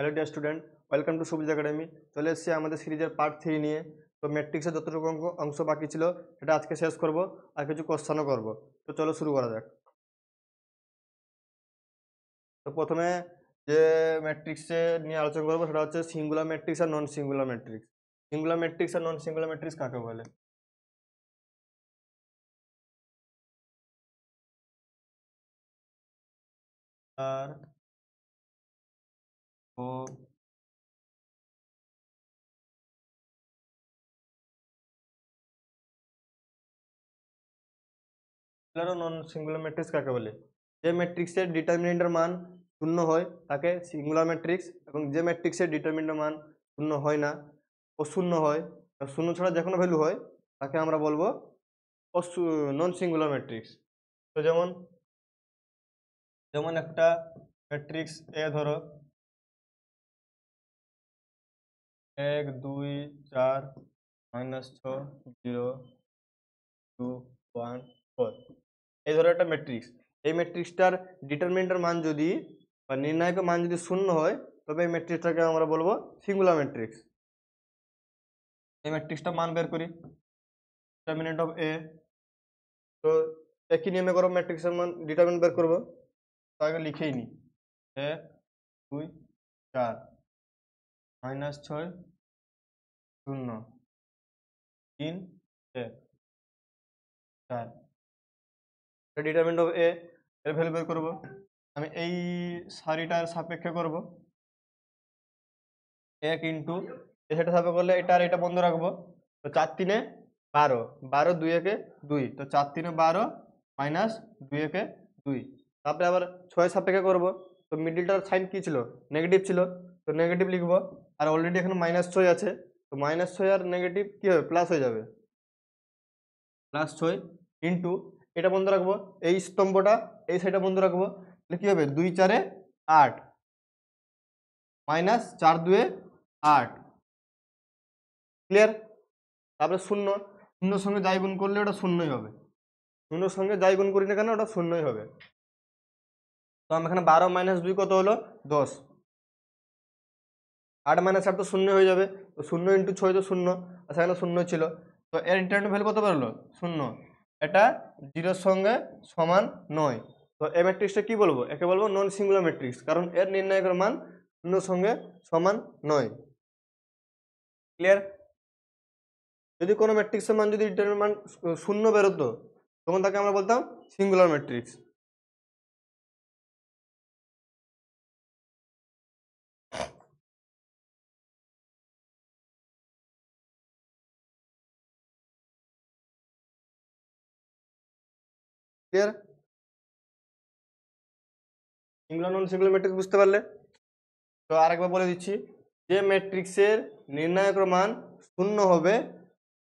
Hello dear student welcome to Subidha academy চলে এসেছি আমাদের সিরিজের পার্ট থ্রি নিয়ে তো ম্যাট্রিক্সের যতটুকু অঙ্ক অংশ বাকি ছিল সেটা আজকে শেষ করব আর কিছু কোশ্চানও করব তো চলো শুরু করা যাক তো প্রথমে যে ম্যাট্রিক্সে নিয়ে আলোচনা করবো সেটা হচ্ছে সিঙ্গুলার ম্যাট্রিক্স আর non singular matrix singular matrix আর নন সিঙ্গুলার ম্যাট্রিক্স কাকে বলে আর for নন সিঙ্গুলার ম্যাট্রিক্স কাকে বলে যে ম্যাট্রিক্সের ডিটারমিনেন্টের মান শূন্য হয় তাকে সিঙ্গুলার ম্যাট্রিক্স এবং যে ম্যাট্রিক্সের ডিটারমিনেন্টের মান শূন্য হয় না অশূন্য হয় শূন্য ছাড়া যে কোনো ভ্যালু হয় তাকে আমরা বলবো অশু নন সিঙ্গুলার ম্যাট্রিক্স তো যেমন যেমন একটা ম্যাট্রিক্স এ ধরো এক দুই চার মাইনাস ছ জিরো টু ওয়ান ফোর এই ধরো একটা ম্যাট্রিক্স এই ম্যাট্রিক্সটার ডিটারমিনেন্টের মান যদি বা নির্ণায়কের মান যদি শূন্য হয় তবে এই ম্যাট্রিক্সটাকে আমরা বলবো সিঙ্গুলার ম্যাট্রিক্স এই ম্যাট্রিক্সটা মান বের করি ডিটারমিনেন্ট অফ এ তো একই নিয়মে করো ম্যাট্রিক্সের মান ডিটারমিনেন্ট বের করবো তো আগে লিখেই নি এক দুই চার মাইনাস ছয় শূন্য তিন এক চার ডিটারমেন্ট অফ এ এর ভ্যালু বের করবো আমি এই সারিটার সাপেক্ষে করব এক ইন্টু সেটা সাপে করলে এটা আর এটা বন্ধ রাখবো তো চার তিনে বারো বারো দুই একে দুই তো চার তিনে বারো মাইনাস দুই একে দুই তারপরে আবার ছয় সাপেক্ষে করব তো মিডিলটার সাইন কী ছিল নেগেটিভ ছিল তো নেগেটিভ লিখবো আর অলরেডি এখানে মাইনাস ছয় আছে তো মাইনাস ছয় আর নেগেটিভ কী হবে প্লাস হয়ে যাবে প্লাস ছয় ইন্টু এটা বন্ধ রাখবো এই স্তম্ভটা এই সাইডটা বন্ধ রাখবো তাহলে কী হবে দুই চারে আট মাইনাস চার দুয়ে আট ক্লিয়ার তারপরে শূন্য শূন্যর সঙ্গে যাই গুণ করলে ওটা শূন্যই হবে শূন্যর সঙ্গে যাই গুণ করি না কেন ওটা শূন্যই হবে তো আমি এখানে বারো মাইনাস দুই কত হলো দশ আট মাইনাস আট তো শূন্য হয়ে যাবে তো শূন্য ইন্টু ছয় তো শূন্য আর সেখানে শূন্য ছিল তো এর ইন্টারনেট ভ্যালু কত বেরোলো শূন্য এটা জিরোর সঙ্গে সমান নয় তো এ ম্যাট্রিক্সটা কী বলবো একে বলবো নন সিঙ্গুলার ম্যাট্রিক্স কারণ এর নির্ণায়কের মান শূন্যর সঙ্গে সমান নয় ক্লিয়ার যদি কোনো ম্যাট্রিক্সের মান যদি ইন্টারনেট মান শূন্য বেরোতো তখন তাকে আমরা বলতাম singular matrix clear singular non singular matrix বুঝতে পারলে তো আরেকবার বলে দিচ্ছি যে ম্যাট্রিক্সের নির্ণায়ক মান শূন্য হবে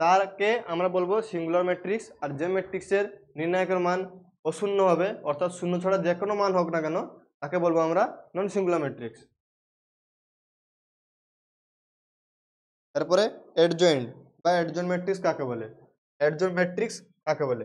তারকে আমরা বলবো সিঙ্গুলার ম্যাট্রিক্স আর যে ম্যাট্রিক্সের নির্ণায়কের মান অশূন্য হবে অর্থাৎ শূন্য ছাড়া যে কোনো মান হোক না কেন তাকে বলবো আমরা নন সিঙ্গুলার ম্যাট্রিক্স তারপরে অ্যাডজয়েন্ট বা অ্যাডজয়েন্ট ম্যাট্রিক্স কাকে বলে অ্যাডজয়েন্ট ম্যাট্রিক্স কাকে বলে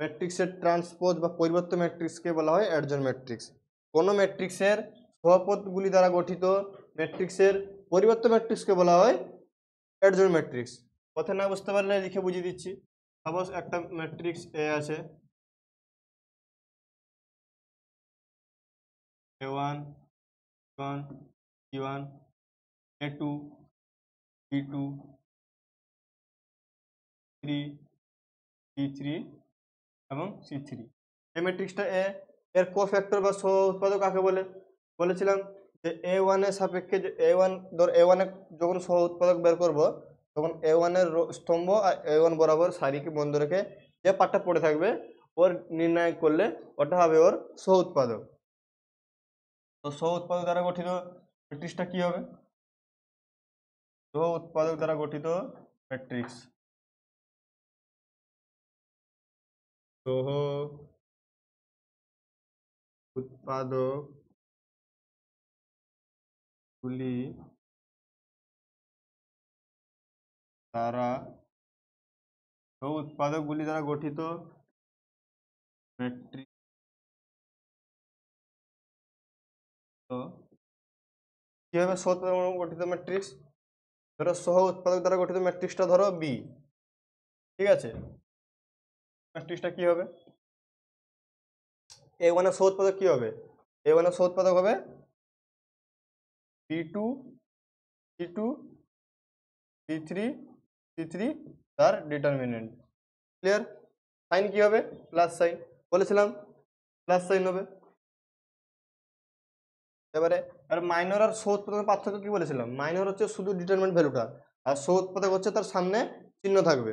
ম্যাট্রিক্সের ট্রান্সপোজ বা পরিবর্তন ম্যাট্রিক্সকে বলা হয় অ্যাডজন ম্যাট্রিক্স কোনো ম্যাট্রিক্সের সহপদগুলি দ্বারা গঠিত ম্যাট্রিক্সের পরিবর্তন ম্যাট্রিক্সকে বলা হয় অ্যাডজন ম্যাট্রিক্স কথা না বুঝতে পারলে লিখে বুঝিয়ে দিচ্ছি সাপোজ একটা ম্যাট্রিক্স এ আছে A one one E one A two E two three E three এবং সি থ্রি এই ম্যাট্রিক্সটা এ এর কো ফ্যাক্টর বা সহ উৎপাদক কাকে বলে বলেছিলাম যে এ ওয়ানের সাপেক্ষে যে এ ওয়ান ধর এ ওয়ানে যখন সহ উৎপাদক বের করব তখন এ ওয়ানের স্তম্ভ আর এ ওয়ান বরাবর সারিকে বন্ধ রেখে যে পাটটা পড়ে থাকবে ওর নির্ণয় করলে ওটা হবে ওর সহ উৎপাদক তো সহ উৎপাদক দ্বারা গঠিত ম্যাট্রিক্সটা কী হবে সহ উৎপাদক দ্বারা গঠিত ম্যাট্রিক্স সহ উৎপাদকগুলি দ্বারা সহ উৎপাদকগুলি দ্বারা গঠিত ম্যাট্রিক কিভাবে সহ উৎপাদক গঠিত ম্যাট্রিক্স ধরো সহ উৎপাদক দ্বারা গঠিত ম্যাট্রিক্সটা ধরো বি ঠিক আছে আটত্রিশটা কী হবে এ ওয়ানের সৌদ পদক কী হবে এ ওয়ানের সৌদ পদক হবে B two C two C three C three তার ডিটারমিনেন্ট ক্লিয়ার সাইন কী হবে প্লাস সাইন বলেছিলাম প্লাস সাইন হবে এবারে আর মাইনর আর সৌদ পদকের পার্থক্য কি বলেছিলাম মাইনর হচ্ছে শুধু ডিটারমেন্ট ভ্যালুটা আর সৌদ পদক হচ্ছে তার সামনে চিহ্ন থাকবে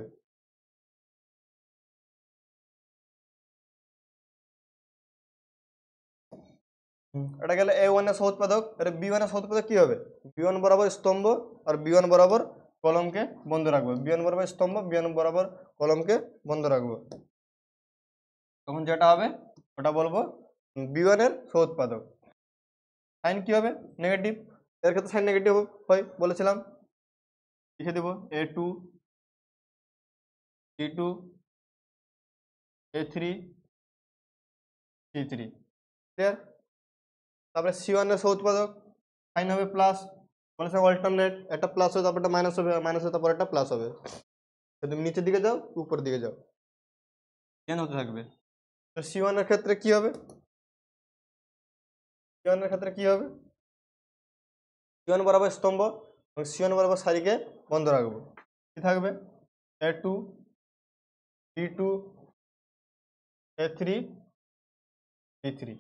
এটা গেলে এ ওয়ানের সহোৎপাদক এটা বি ওয়ানের সহোৎপাদক কী হবে বি ওয়ান বরাবর স্তম্ভ আর বি ওয়ান বরাবর কলমকে বন্ধ রাখবো বি ওয়ান বরাবর স্তম্ভ বি ওয়ান বরাবর কলমকে বন্ধ রাখবো তখন যেটা হবে ওটা বলবো বি ওয়ানের সহোৎপাদক সাইন কী হবে নেগেটিভ এর ক্ষেত্রে সাইন নেগেটিভ হয় বলেছিলাম লিখে দেব A two C two A three C three clear তারপরে সি ওয়ানের সহ উৎপাদক সাইন হবে প্লাস মানে সঙ্গে অল্টারনেট একটা প্লাস হবে তারপর একটা মাইনাস হবে মাইনাস হবে তারপর একটা প্লাস হবে তুমি নিচের দিকে যাও উপর দিকে যাও কেন হতে থাকবে তো সি ওয়ানের ক্ষেত্রে কি হবে সি ওয়ানের ক্ষেত্রে কি হবে সি ওয়ান বরাবর স্তম্ভ এবং সি ওয়ান বরাবর সারিকে বন্ধ রাখবো কি থাকবে A two B two A three B three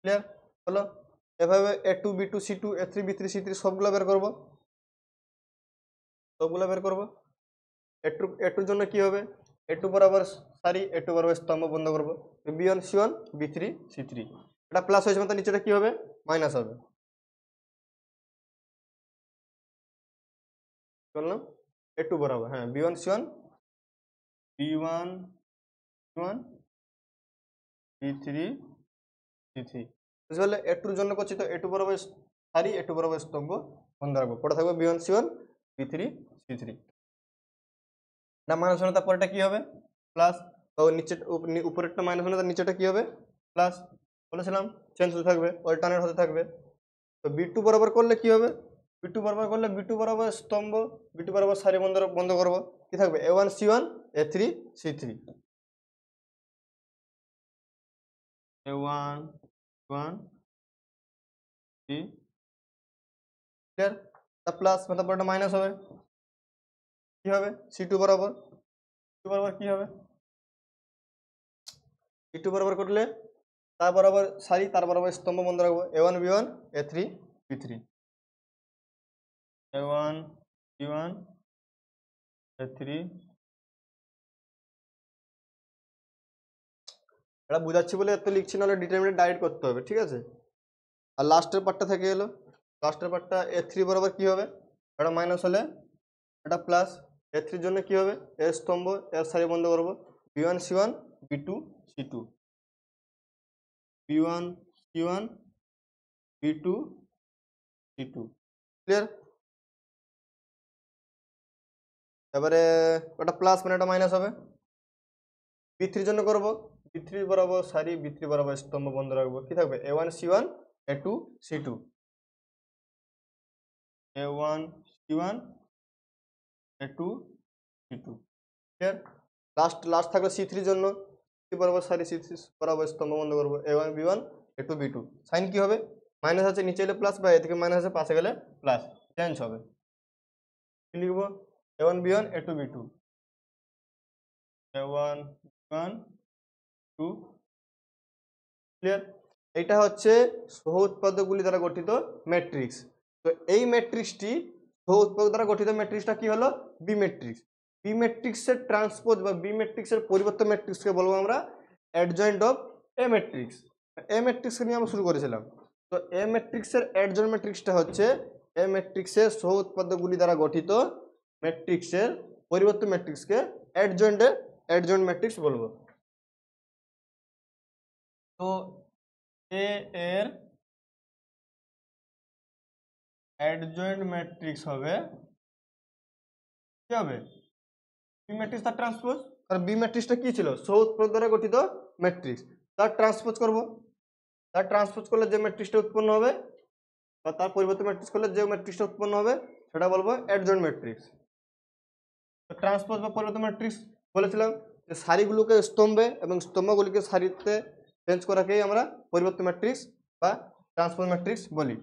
clear হলো এভাবে A two B two C two A three B three C three সবগুলো বের করবো সবগুলো বের করবো এ টু এ টুর জন্য কী হবে এ টু বরাবর সারি এ টু বরাবর স্তম্ভ বন্ধ করবো B one C one B three C three এটা প্লাস হয়েছে মানে নিচেটা কী হবে মাইনাস হবে বললাম এ টু বরাবর হ্যাঁ B one C one B one C one B three C three বুঝলে এ টুর জন্য করছি তো এ টু বরাবর সারি এ টু বরাবর স্তম্ভ বন্ধ রাখবো পরে থাকবে B one C one B three C three না মাইনাস ওয়ান তারপরেটা কী হবে প্লাস নিচে উপরেরটা মাইনাস ওয়ান তার নিচেটা কী হবে প্লাস বলেছিলাম চেঞ্জ হতে থাকবে অল্টারনেট হতে থাকবে তো বি টু বরাবর করলে কী হবে বি টু বরাবর করলে বি টু বরাবর স্তম্ভ বি টু বরাবর সারি বন্ধ বন্ধ করব কি থাকবে A one C one A three C three A one one three clear তা প্লাস মানে তারপর একটা মাইনাস হবে কি হবে সি টু বরাবর টু বরাবর কি হবে সি টু বরাবর করলে তার বরাবর সারি তার বরাবর স্তম্ভ বন্ধ রাখবো A one B one A three B three A one B one A three এটা বোঝাচ্ছি বলে এত লিখছি নাহলে ডিটারমিনেন্ট ডাইরেক্ট করতে হবে ঠিক আছে আর লাস্টের পার্টটা থেকে এলো লাস্টের পার্টটা এ থ্রি বরাবর কী হবে এটা মাইনাস হলে এটা প্লাস এ থ্রির জন্য কী হবে এ স্তম্ভ এর সারি বন্ধ করবো B one C one B two C two B one C one B two C two clear এবারে ওটা প্লাস মানে এটা মাইনাস হবে বি থ্রির জন্য করবো পৃথিবী বরাবর সারি বি বরাবর স্তম্ভ বন্ধ রাখবো কি থাকবে A one C one A two C two A one C one A two C two clear last last থাকবে সি থ্রির জন্য বরাবর সারি সি থ্রি বরাবর স্তম্ভ বন্ধ করবো A one B one A two B two sign কি হবে মাইনাস আছে নিচে এলে প্লাস বা এ থেকে মাইনাস আছে পাশে গেলে প্লাস চেঞ্জ হবে কি লিখবো A one B one A two B two A one B one two clear এটা হচ্ছে সহ উৎপাদকগুলি দ্বারা গঠিত ম্যাট্রিক্স তো এই ম্যাট্রিক্সটি সহ উৎপাদক দ্বারা গঠিত ম্যাট্রিক্সটা কি হলো বি ম্যাট্রিক্স বি ম্যাট্রিক্সের ট্রান্সপোজ বা বি ম্যাট্রিক্সের পরিবর্তন ম্যাট্রিক্সকে বলবো আমরা adjoint of A matrix A ম্যাট্রিক্সকে নিয়ে আমরা শুরু করেছিলাম তো এ ম্যাট্রিক্সের অ্যাডজয়েন্ট ম্যাট্রিক্সটা হচ্ছে এ ম্যাট্রিক্সের সহ উৎপাদকগুলি দ্বারা গঠিত ম্যাট্রিক্সের পরিবর্তন ম্যাট্রিক্সকে অ্যাডজয়েন্ট অ্যাডজয়েন্ট ম্যাট্রিক্স বলবো তো এ এর অ্যাডজয়েন্ট ম্যাট্রিক্স হবে কি হবে বি ম্যাট্রিক্স তার ট্রান্সপোজ আর বি ম্যাট্রিক্সটা কি ছিল সৌৎপ্রদ দ্বারা গঠিত ম্যাট্রিক্স তার ট্রান্সপোজ করব তার ট্রান্সপোজ করলে যে ম্যাট্রিক্সটা উৎপন্ন হবে বা তার পরিবর্তে ম্যাট্রিক্স করলে যে ম্যাট্রিক্সটা উৎপন্ন হবে সেটা বলবো অ্যাডজয়েন্ট ম্যাট্রিক্স ট্রান্সপোজ বা পরিবর্তে ম্যাট্রিক্স বলেছিলাম যে সারিগুলোকে স্তম্ভে এবং স্তম্ভগুলিকে সারিতে চেঞ্জ করাকেই আমরা পরিবর্তন ম্যাট্রিক্স বা ট্রান্সফর ম্যাট্রিক্স বলি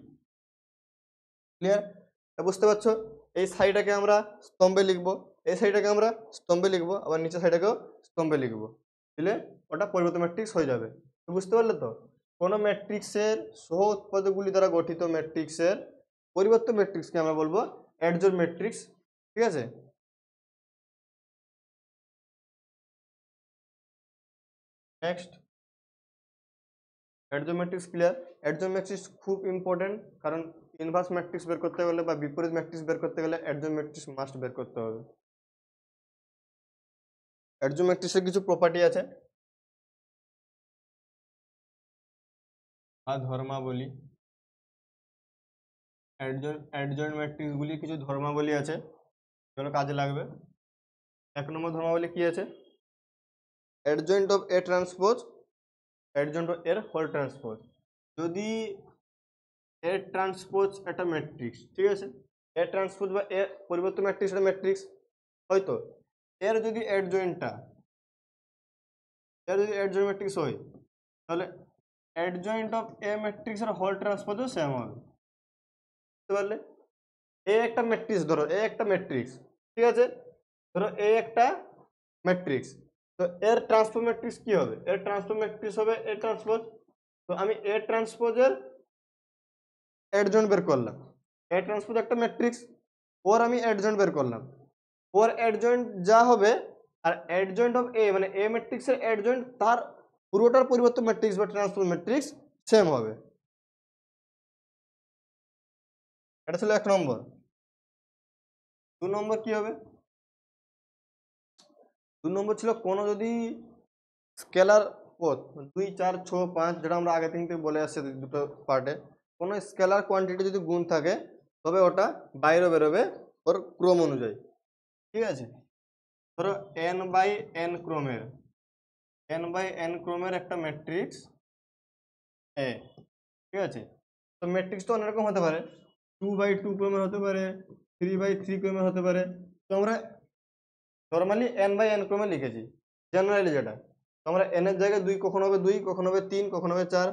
ক্লিয়ার বুঝতে পারছো এই সাইডটাকে আমরা স্তম্ভে লিখবো এই সাইডটাকে আমরা স্তম্ভে লিখবো আবার নিচে সাইডটাকেও স্তম্ভে লিখবো দিলে ওটা পরিবর্তন ম্যাট্রিক্স হয়ে যাবে তো বুঝতে পারলে তো কোনো ম্যাট্রিক্সের সহ উৎপাদকগুলি দ্বারা গঠিত ম্যাট্রিক্সের পরিবর্তন ম্যাট্রিক্সকে আমরা বলবো অ্যাডজোর ম্যাট্রিক্স ঠিক আছে নেক্সট অ্যাডজোম্যাট্রিক্স ক্লিয়ার অ্যাডজোম্যাট্রিক্স খুব ইম্পর্টেন্ট কারণ ইনভার্স ম্যাট্রিক্স বের করতে গেলে বা বিপরীত ম্যাট্রিক্স বের করতে গেলে অ্যাডজোম্যাট্রিক্স মাস্ট বের করতে হবে অ্যাডজোম্যাট্রিক্সের কিছু প্রপার্টি আছে বা ধর্মাবলী অ্যাডজয়েন্ট ম্যাট্রিক্সগুলি কিছু ধর্মাবলী আছে যেগুলো কাজে লাগবে এক নম্বর ধর্মাবলী কি আছে অ্যাডজয়েন্ট অফ এ ট্রান্সপোজ এর জন্য এর হোল ট্রান্সপোজ যদি এর ট্রান্সপোজ একটা ম্যাট্রিক্স ঠিক আছে এর ট্রান্সপোজ বা এর পরিবর্তন ম্যাট্রিক্স একটা ম্যাট্রিক্স হয়তো এর যদি অ্যাডজয়েন্টটা এর যদি অ্যাডজয়েন্ট ম্যাট্রিক্স হয় তাহলে অ্যাডজয়েন্ট অফ এ ম্যাট্রিক্সের হোল ট্রান্সপোজও সেম হবে বুঝতে পারলে এ একটা ম্যাট্রিক্স ধরো এ একটা ম্যাট্রিক্স ঠিক আছে ধরো এ একটা ম্যাট্রিক্স তো এর ট্রান্সফর্মেট্রিক্স কী হবে এর ট্রান্সফর্মেট্রিক্স হবে এ ট্রান্সপোজ তো আমি এ ট্রান্সপোজের অ্যাডজয়েন্ট বের করলাম এ ট্রান্সপোজ একটা ম্যাট্রিক্স ওর আমি অ্যাডজয়েন্ট বের করলাম ওর অ্যাডজয়েন্ট যা হবে আর অ্যাডজয়েন্ট অফ এ মানে এ ম্যাট্রিক্সের অ্যাডজয়েন্ট তার পুরোটার পরিবর্তন ম্যাট্রিক্স বা ট্রান্সফর ম্যাট্রিক্স সেম হবে এটা ছিল এক নম্বর দু নম্বর কি হবে দু নম্বর ছিল কোনো যদি স্কেলার পথ দুই চার ছ পাঁচ যেটা আমরা আগে থেকে বলে আসছি দুটো পার্টে কোনো স্কেলার কোয়ান্টিটি যদি গুণ থাকে তবে ওটা বাইরে বেরোবে ওর ক্রম অনুযায়ী ঠিক আছে ধরো এন বাই এন ক্রমের এন বাই এন ক্রমের একটা ম্যাট্রিক্স এ ঠিক আছে তো ম্যাট্রিক্স তো অনেক রকম হতে পারে টু বাই টু ক্রমের হতে পারে থ্রি বাই থ্রি ক্রমের হতে পারে তো আমরা নর্মালি এন বাই এন ক্রমে লিখেছি জেনারেলি যেটা তোমরা এন এর জায়গায় দুই কখন হবে দুই কখন হবে তিন কখন হবে চার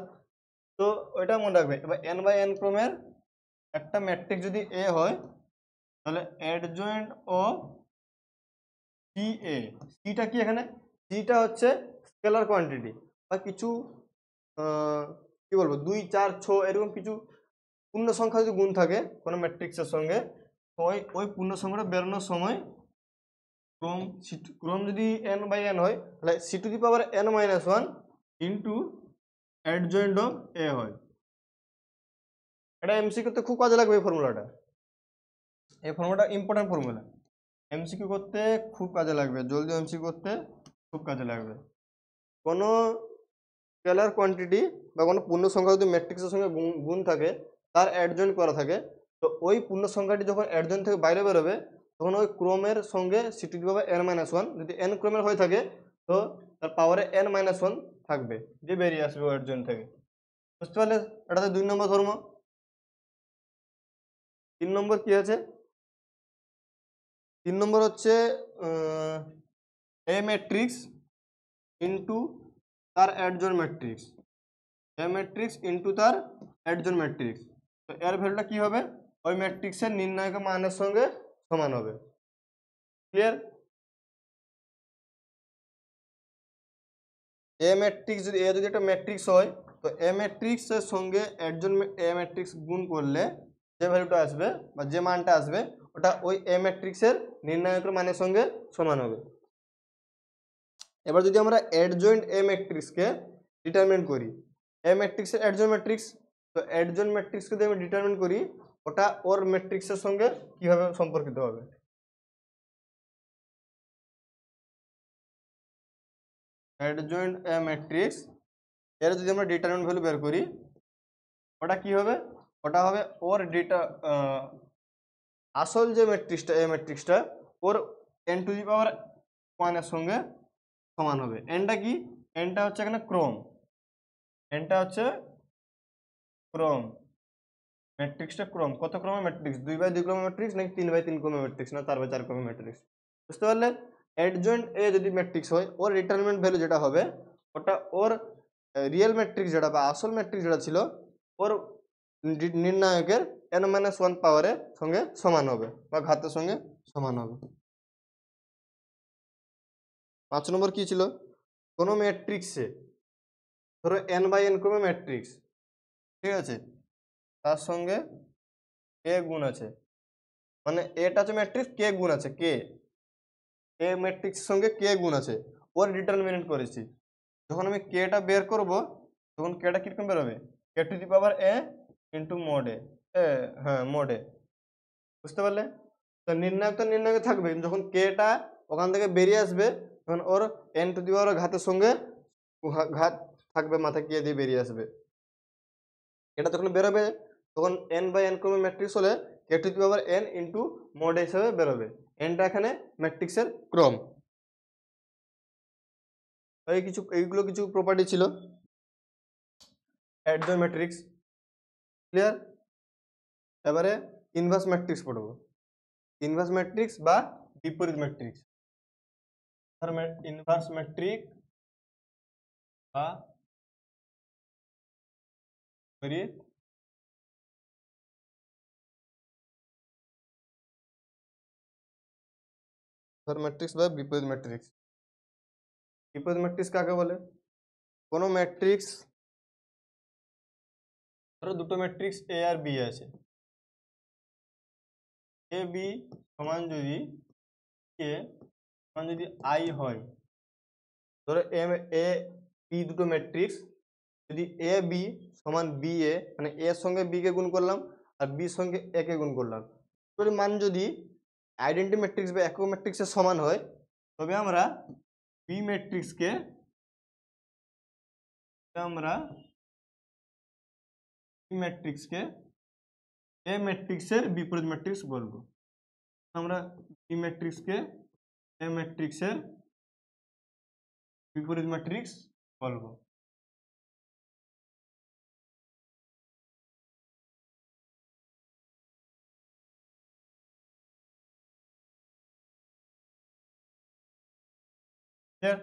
তো ওইটা মনে রাখবে এবার এন বাই এন ক্রমের একটা ম্যাট্রিক যদি এ হয় তাহলে অ্যাডজয়েন্ট ও সি এ সিটা কি এখানে সিটা হচ্ছে স্কেলার কোয়ান্টিটি বা কিছু কি বলবো দুই চার ছ এরকম কিছু পূর্ণ সংখ্যা যদি গুণ থাকে কোনো ম্যাট্রিক্সের সঙ্গে তো ওই ওই পূর্ণ সংখ্যাটা বেরোনোর সময় ক্রোম সি ক্রোম যদি এন বাই এন হয় তাহলে C to the power n minus one into adjoint of A হয় এটা করতে খুব কাজে লাগবে এই ফর্মুলাটা এই ফর্মুলাটা ইম্পর্ট্যান্ট ফর্মুলা এমসিকিউ করতে খুব কাজে লাগবে জলদি এমসিকিউ করতে খুব কাজে লাগবে কোনো স্কেলার কোয়ান্টিটি বা কোনো পূর্ণ সংখ্যা যদি ম্যাট্রিক্সের সঙ্গে গুণ থাকে তার অ্যাডজয়েন্ট করা থাকে তো ওই পূর্ণ সংখ্যাটি যখন অ্যাডজয়েন্ট থেকে বাইরে বেরোবে তখন ওই ক্রোমের সঙ্গে C to the n minus one যদি এন ক্রোমের হয়ে থাকে তো তার পাওয়ারে এন মাইনাস ওয়ান থাকবে যে বেরিয়ে আসবে ওয়ার জন্য থেকে বুঝতে পারলে এটা তো দুই নম্বর ধর্ম তিন নম্বর কি আছে তিন নম্বর হচ্ছে এ ম্যাট্রিক্স ইন্টু তার adjoint matrix A matrix into তার অ্যাডজন ম্যাট্রিক্স তো এর ভ্যালুটা কী হবে ওই ম্যাট্রিক্সের নির্ণায়ক মানের সঙ্গে সমান হবে ক্লিয়ার এ ম্যাট্রিক্স যদি এ যদি একটা ম্যাট্রিক্স হয় তো এ ম্যাট্রিক্সের সঙ্গে একজন এ ম্যাট্রিক্স গুণ করলে যে ভ্যালুটা আসবে বা যে মানটা আসবে ওটা ওই এ ম্যাট্রিক্সের নির্ণায়ক মানের সঙ্গে সমান হবে এবার যদি আমরা অ্যাডজয়েন্ট এ ম্যাট্রিক্সকে ডিটারমেন্ট করি এ ম্যাট্রিক্সের অ্যাডজয়েন্ট ম্যাট্রিক্স তো অ্যাডজয়েন্ট ম্যাট্রিক্সকে যদি আমি ডিটারমেন্ট করি ওটা ওর ম্যাট্রিক্সের সঙ্গে কিভাবে সম্পর্কিত হবে অ্যাডজয়েন্ট এ ম্যাট্রিক্স এর যদি আমরা ডিটারমিন্ট ভ্যালু বের করি ওটা কি হবে ওটা হবে ওর ডেটা আসল যে ম্যাট্রিক্সটা এ ম্যাট্রিক্সটা ওর এন টু দি পাওয়ার ওয়ানের সঙ্গে সমান হবে এনটা কি এনটা হচ্ছে এখানে ক্রোম এনটা হচ্ছে ক্রোম ম্যাট্রিক্সটা ক্রম কত ক্রমে ম্যাট্রিক্স দুই বাই দুই ক্রমে ম্যাট্রিক্স নাকি তিন বাই তিন ক্রমে ম্যাট্রিক্স না চার বাই চার ক্রমে ম্যাট্রিক্স বুঝতে পারলে অ্যাডজয়েন্ট এ যদি ম্যাট্রিক্স হয় ওর রিটার্নমেন্ট ভ্যালু যেটা হবে ওটা ওর রিয়েল ম্যাট্রিক্স যেটা বা আসল ম্যাট্রিক্স যেটা ছিল ওর নির্ণায়কের এন মাইনাস ওয়ান পাওয়ারের সঙ্গে সমান হবে বা ঘাতের সঙ্গে সমান হবে পাঁচ নম্বর কী ছিল কোনো ম্যাট্রিক্সে ধরো এন বাই এন ক্রমে ম্যাট্রিক্স ঠিক আছে তার সঙ্গে কে গুণ আছে মানে এটা হচ্ছে ম্যাট্রিক্স কে গুণ আছে কে এ ম্যাট্রিক্সের সঙ্গে কে গুণ আছে ওর ডিটারমিনেন্ট করেছি যখন আমি কেটা বের করব তখন কেটা কীরকম বেরোবে কে to the power A into মোডে এ হ্যাঁ মোডে বুঝতে পারলে তো নির্ণায়ক তো নির্ণায়ক থাকবে যখন কেটা ওখান থেকে বেরিয়ে আসবে তখন ওর এন টু দি পাওয়ার ঘাতের সঙ্গে ঘাত থাকবে মাথা কে দিয়ে বেরিয়ে আসবে এটা তখন বেরোবে তখন এন বাই এন ক্রমে ম্যাট্রিক্স হলে K to the power n into mod হিসাবে বেরোবে এনটা এখানে ম্যাট্রিক্সের ক্রম এই কিছু এইগুলো কিছু প্রপার্টি ছিল অ্যাডজয় ম্যাট্রিক্স ক্লিয়ার এবারে ইনভার্স ম্যাট্রিক্স পড়ব ইনভার্স ম্যাট্রিক্স বা বিপরীত ম্যাট্রিক্স ইনভার্স ম্যাট্রিক্স বা ধর ম্যাট্রিক্স বা বিপরীত ম্যাট্রিক্স বিপরীত ম্যাট্রিক্স কাকে বলে কোনো ম্যাট্রিক্স ধরো দুটো ম্যাট্রিক্স এ আর বি আছে এ বি সমান যদি কে সমান যদি আই হয় ধরো এম এ বি দুটো ম্যাট্রিক্স যদি এ বি সমান বি এ মানে এর সঙ্গে বিকে গুণ করলাম আর বির সঙ্গে একে গুণ করলাম মান যদি आईडेंटी मैट्रिक्स एक समान है तब मैट्रिक्स के मैट्रिक्स के ए मैट्रिक्स विपरीत मैट्रिक्स बोलो बी मैट्रिक्स के ए मैट्रिक्स विपरीत मैट्रिक्स बोलो ক্লিয়ার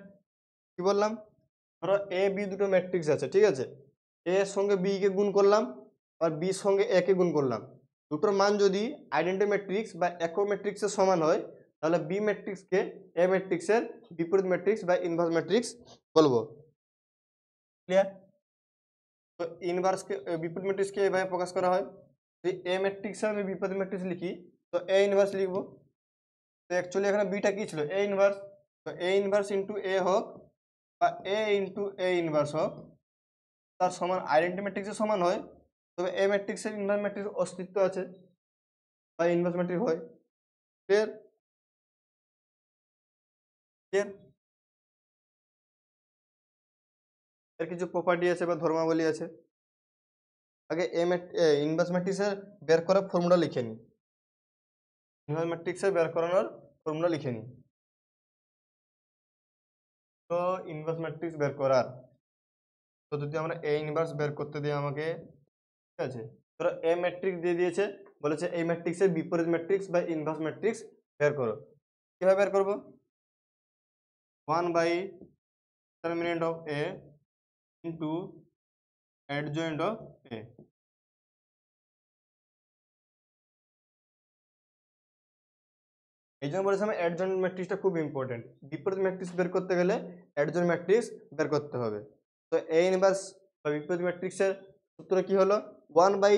কি বললাম ধরো এ বি দুটো ম্যাট্রিক্স আছে ঠিক আছে এ এর সঙ্গে বি কে গুণ করলাম আর বির সঙ্গে এ কে গুণ করলাম দুটোর মান যদি আইডেন্টি ম্যাট্রিক্স বা একো ম্যাট্রিক্সের সমান হয় তাহলে বি ম্যাট্রিক্সকে এ ম্যাট্রিক্সের বিপরীত ম্যাট্রিক্স বা ইনভার্স ম্যাট্রিক্স বলবো ক্লিয়ার তো ইনভার্সকে বিপরীত ম্যাট্রিক্সকে এভাবে প্রকাশ করা হয় যদি এ ম্যাট্রিক্সে আমি বিপরীত ম্যাট্রিক্স লিখি তো এ ইনভার্স লিখবো তো অ্যাকচুয়ালি এখানে বিটা কী ছিল এ ইনভার্স তো এ ইনভার্স ইন্টু এ হোক বা এ ইন্টু এ ইনভার্স হোক তার সমান আইডেন্টি ম্যাট্রিক্সের সমান হয় তবে এ ম্যাট্রিক্সের ইনভার্স ম্যাট্রিক্স অস্তিত্ব আছে বা ইনভার্স ম্যাট্রিক্স হয় ফের ফের এর কিছু প্রপার্টি আছে বা ধর্মাবলী আছে আগে এম ইনভার্স ম্যাট্রিক্সের বের করার ফর্মুলা লিখে নিই ইনভার্স ম্যাট্রিক্সের বের করানোর ফর্মুলা লিখে নিই তো ইনভার্স ম্যাট্রিক্স বের করার তো যদি আমরা এ ইনভার্স বের করতে দিই আমাকে ঠিক আছে ধরো এ ম্যাট্রিক্স দিয়ে দিয়েছে বলেছে এই ম্যাট্রিক্সের বিপরীত ম্যাট্রিক্স বা ইনভার্স ম্যাট্রিক্স বের করো কীভাবে বের করবো one by determinant of A into adjoint of A এই জন্য বলেছিলাম অ্যাডজয়েন্ট ম্যাট্রিক্সটা খুব ইম্পর্টেন্ট বিপরীত ম্যাট্রিক্স বের করতে গেলে অ্যাডজয়েন্ট ম্যাট্রিক্স বের করতে হবে তো এ ইনভার্স বা বিপরীত ম্যাট্রিক্সের সূত্র কি হলো ওয়ান বাই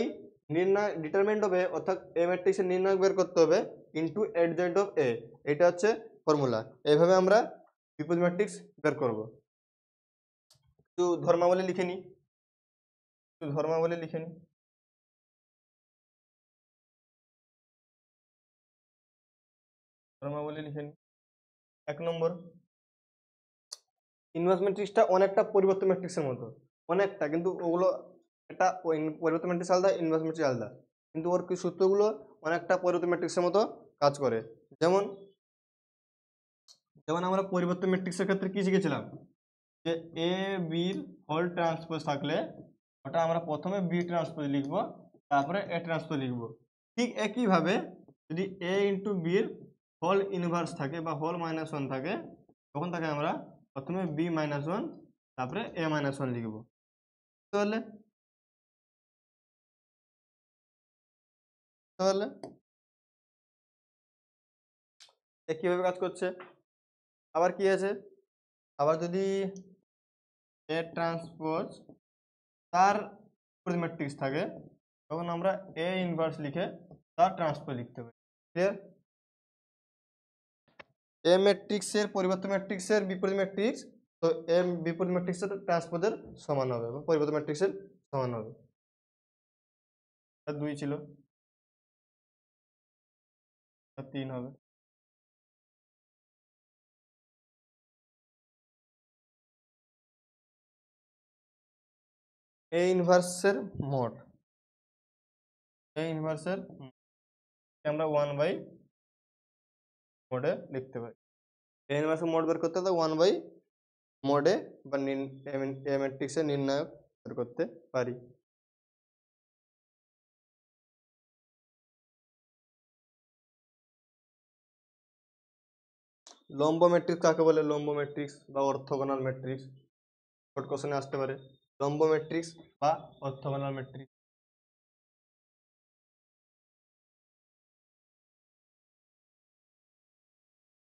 নির্ণয় ডিটারমেন্ট অফ এ অর্থাৎ এ ম্যাট্রিক্সের নির্ণয় বের করতে হবে ইন্টু অ্যাডজয়েন্ট অফ এ এটা হচ্ছে ফর্মুলা এইভাবে আমরা বিপরীত ম্যাট্রিক্স বের করব একটু ধর্মাবলী লিখে নিই একটু ধর্মাবলী লিখে নিই ধর্মাবলী লিখেন এক নম্বর ইনভার্স ম্যাট্রিক্সটা অনেকটা পরিবর্তন ম্যাট্রিক্সের মতো অনেকটা কিন্তু ওগুলো একটা পরিবর্তন ম্যাট্রিক্স আলাদা ইনভার্স ম্যাট্রিক্স আলাদা কিন্তু ওর কি সূত্রগুলো অনেকটা পরিবর্তন ম্যাট্রিক্সের মতো কাজ করে যেমন যেমন আমরা পরিবর্তন ম্যাট্রিক্সের ক্ষেত্রে কী শিখেছিলাম যে এ বির হল ট্রান্সপোজ থাকলে ওটা আমরা প্রথমে বি ট্রান্সপোজ লিখব তারপরে এ ট্রান্সপোজ লিখব ঠিক একইভাবে যদি এ ইন্টু বির হল ইনভার্স থাকে বা হল মাইনাস ওয়ান থাকে তখন তাকে আমরা প্রথমে বি মাইনাস ওয়ান তারপরে এ মাইনাস ওয়ান লিখব তাহলে তাহলে এ কীভাবে কাজ করছে আবার কি আছে আবার যদি এ ট্রান্সপোজ তার ম্যাট্রিক্স থাকে তখন আমরা এ ইনভার্স লিখে তার ট্রান্সপোজ লিখতে পারি ক্লিয়ার এ ম্যাট্রিক্সের পরিবর্তন ম্যাট্রিক্সের বিপরীত ম্যাট্রিক্স তো এম বিপরীত ম্যাট্রিক্সের ট্রান্সপোজের সমান হবে এবং পরিবর্তন ম্যাট্রিক্সের সমান হবে দুই ছিল তিন হবে এ ইনভার্সের মোট এ ইনভার্সের আমরা ওয়ান বাই মোডে লিখতে পারি এন মাসে মোড বের করতে তো ওয়ান বাই মোডে বা এ ম্যাট্রিক্সের নির্ণায়ক বের করতে পারি লম্ব ম্যাট্রিক্স কাকে বলে লম্ব ম্যাট্রিক্স বা অর্থগোনাল ম্যাট্রিক্স শর্ট কোশ্চেনে আসতে পারে লম্ব ম্যাট্রিক্স বা অর্থগোনাল ম্যাট্রিক্স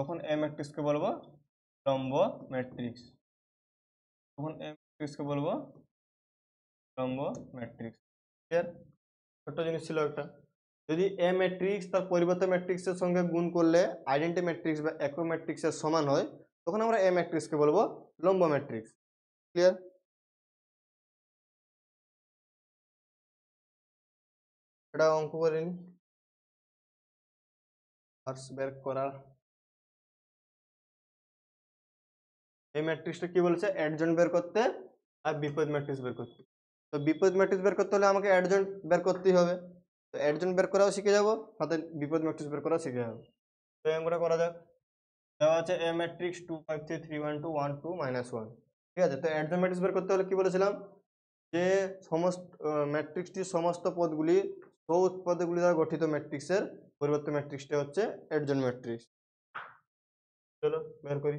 তখন এ ম্যাট্রিক্সকে বলবো লম্ব ম্যাট্রিক্স তখন এ ম্যাট্রিক্সকে বলবো লম্ব ম্যাট্রিক্স ক্লিয়ার ছোট্ট জিনিস ছিল একটা যদি এ ম্যাট্রিক্স তার পরিবর্তে ম্যাট্রিক্সের সঙ্গে গুণ করলে আইডেন্টি ম্যাট্রিক্স বা একো ম্যাট্রিক্সের সমান হয় তখন আমরা এ ম্যাট্রিক্সকে বলবো লম্ব ম্যাট্রিক্স ক্লিয়ার এটা অঙ্ক করেন ফার্স্ট বের করার এই ম্যাট্রিক্সটা কি বলেছে অ্যাডজন বের করতে আর বিপদ ম্যাট্রিক্স বের করতে তো বিপদ ম্যাট্রিক্স বের করতে হলে আমাকে অ্যাডজন বের করতেই হবে তো অ্যাডজন বের করাও শিখে যাবো সাথে বিপদ ম্যাট্রিক্স বের করাও শিখে যাবো তো করে করা যাক দেওয়া আছে A matrix two five three three one two one two minus one ঠিক আছে তো অ্যাডজন ম্যাট্রিক্স বের করতে হলে কি বলেছিলাম যে সমস্ত ম্যাট্রিক্সটির সমস্ত পদগুলি সৌদ পদগুলি দ্বারা গঠিত ম্যাট্রিক্সের পরিবর্তে ম্যাট্রিক্সটা হচ্ছে অ্যাডজন ম্যাট্রিক্স চলো বের করি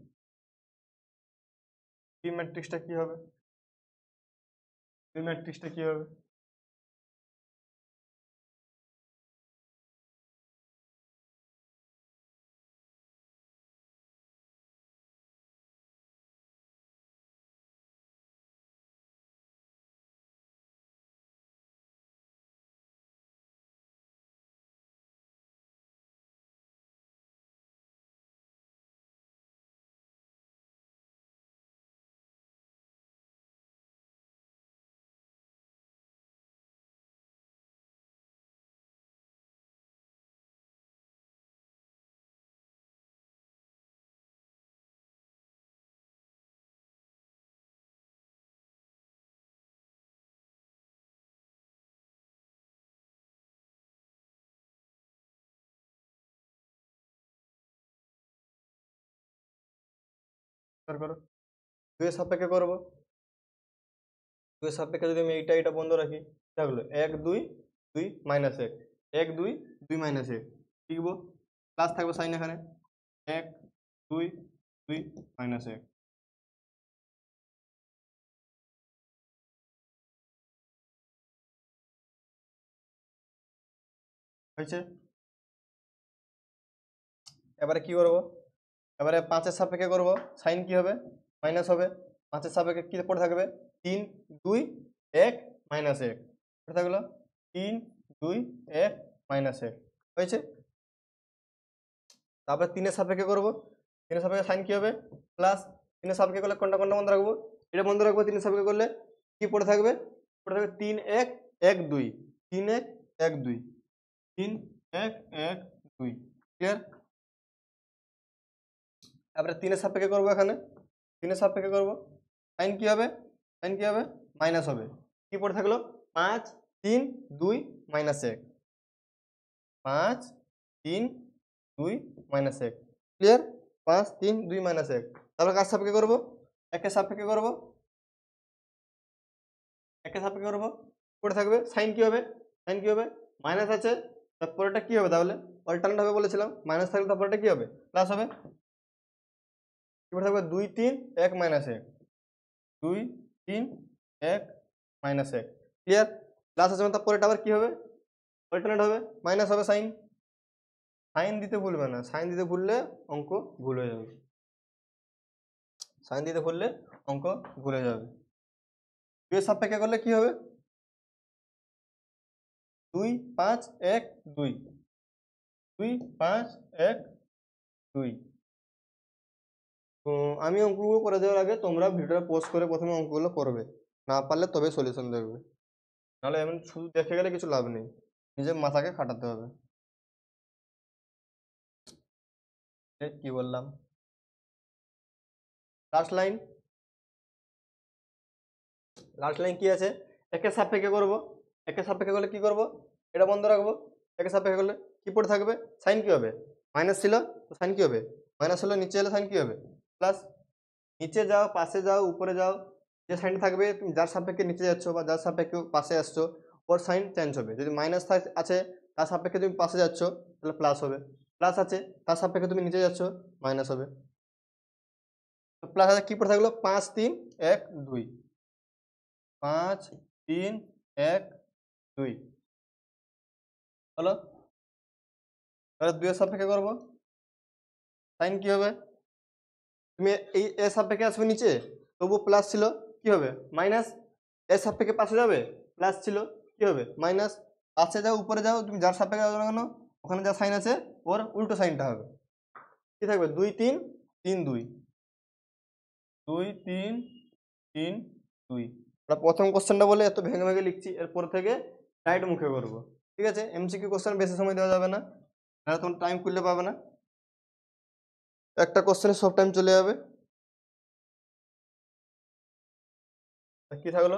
পি ম্যাট্রিক্সটা কী হবে পি ম্যাট্রিক্সটা কী হবে আবিষ্কার দুয়ের সাপেক্ষে করবো দুয়ের সাপেক্ষে যদি আমি এইটা এইটা বন্ধ রাখি থাকলো এক দুই দুই মাইনাস এক এক দুই দুই মাইনাস এক লিখব প্লাস থাকবে সাইন এখানে এক দুই দুই মাইনাস এক হয়েছে এবারে কি করবো এবারে পাঁচের সাপেক্ষে করব সাইন কি হবে মাইনাস হবে পাঁচের সাপেক্ষে কী পড়ে থাকবে তিন দুই এক মাইনাস এক পড়ে থাকলো তিন দুই এক মাইনাস এক হয়েছে তারপরে তিনের সাপেক্ষে করব তিনের সাপেক্ষে সাইন কী হবে প্লাস তিনের সাপেক্ষে করলে কোনটা কোনটা বন্ধ রাখবো এটা বন্ধ রাখবো তিনের সাপেক্ষে করলে কি পড়ে থাকবে পড়ে থাকবে তিন এক এক দুই তিন এক এক দুই তিন এক এক দুই ক্লিয়ার তারপরে তিনের সাপেক্ষে করবো এখানে তিনের সাপেক্ষে করবো সাইন কী হবে সাইন কী হবে মাইনাস হবে কী পড়ে থাকলো পাঁচ তিন দুই মাইনাস এক পাঁচ তিন দুই মাইনাস এক ক্লিয়ার পাঁচ তিন দুই মাইনাস এক তারপরে কার সাপেক্ষে করবো একের সাপেক্ষে করবো একের সাপেক্ষে করবো পড়ে থাকবে সাইন কী হবে সাইন কী হবে মাইনাস আছে তারপরেটা কী হবে তাহলে অল্টারনেট হবে বলেছিলাম মাইনাস থাকলে তারপরেটা কী হবে প্লাস হবে এবার থাকবে দুই তিন এক মাইনাস এক দুই তিন এক মাইনাস এক ক্লিয়ার লাস্ট মানে তারপরে আবার কী হবে অল্টারনেট হবে মাইনাস হবে সাইন সাইন দিতে ভুলবে না সাইন দিতে ভুললে অঙ্ক ভুল হয়ে যাবে সাইন দিতে ভুললে অঙ্ক ভুল হয়ে যাবে দুই সাপেক্ষে করলে কি হবে দুই পাঁচ এক দুই দুই পাঁচ এক দুই আমি অঙ্কগুলো করে দেওয়ার আগে তোমরা ভিডিওটা পোস্ট করে প্রথমে অঙ্কগুলো করবে না পারলে তবে সলিউশন দেখবে নাহলে এমন শুধু দেখে গেলে কিছু লাভ নেই নিজের মাথাকে খাটাতে হবে কি বললাম লাস্ট লাইন লাস্ট লাইন কি আছে একে সাপেক্ষে করব একে সাপেক্ষে করলে কি করব এটা বন্ধ রাখবো একে সাপেক্ষে করলে কি পড়ে থাকবে সাইন কি হবে মাইনাস ছিল তো সাইন কি হবে মাইনাস হলে নিচে এলে সাইন কি হবে প্লাস নিচে যাও পাশে যাও উপরে যাও যে সাইন থাকবে তুমি যার সাপেক্ষে নিচে যাচ্ছ বা যার সাপেক্ষে পাশে আসছো ওর সাইন চেঞ্জ হবে যদি মাইনাস আছে তার সাপেক্ষে তুমি পাশে যাচ্ছ তাহলে প্লাস হবে প্লাস আছে তার সাপেক্ষে তুমি নিচে যাচ্ছ মাইনাস হবে তো প্লাস আছে কী পড়ে থাকলো পাঁচ তিন এক দুই পাঁচ তিন এক দুই হলো তাহলে দুইয়ের সাপেক্ষে করবো সাইন কী হবে তুমি এই এ সাপেক্ষে আসবে নিচে তবু প্লাস ছিল কি হবে মাইনাস এ সাপেক্ষে পাশে যাবে প্লাস ছিল কি হবে মাইনাস পাশে যাও উপরে যাও তুমি যার সাপেক্ষে যাবে না কেন ওখানে যা সাইন আছে ওর উল্টো সাইনটা হবে কি থাকবে দুই তিন তিন দুই দুই তিন তিন দুই আমরা প্রথম কোশ্চেনটা বলে এত ভেঙে ভেঙে লিখছি এরপর থেকে রাইট মুখে করবো ঠিক আছে এমসিকিউ কোশ্চেন বেশি সময় দেওয়া যাবে না তাহলে তোমার টাইম খুললে পাবে না একটা কোশ্চেনে সব টাইম চলে যাবে কি থাকলো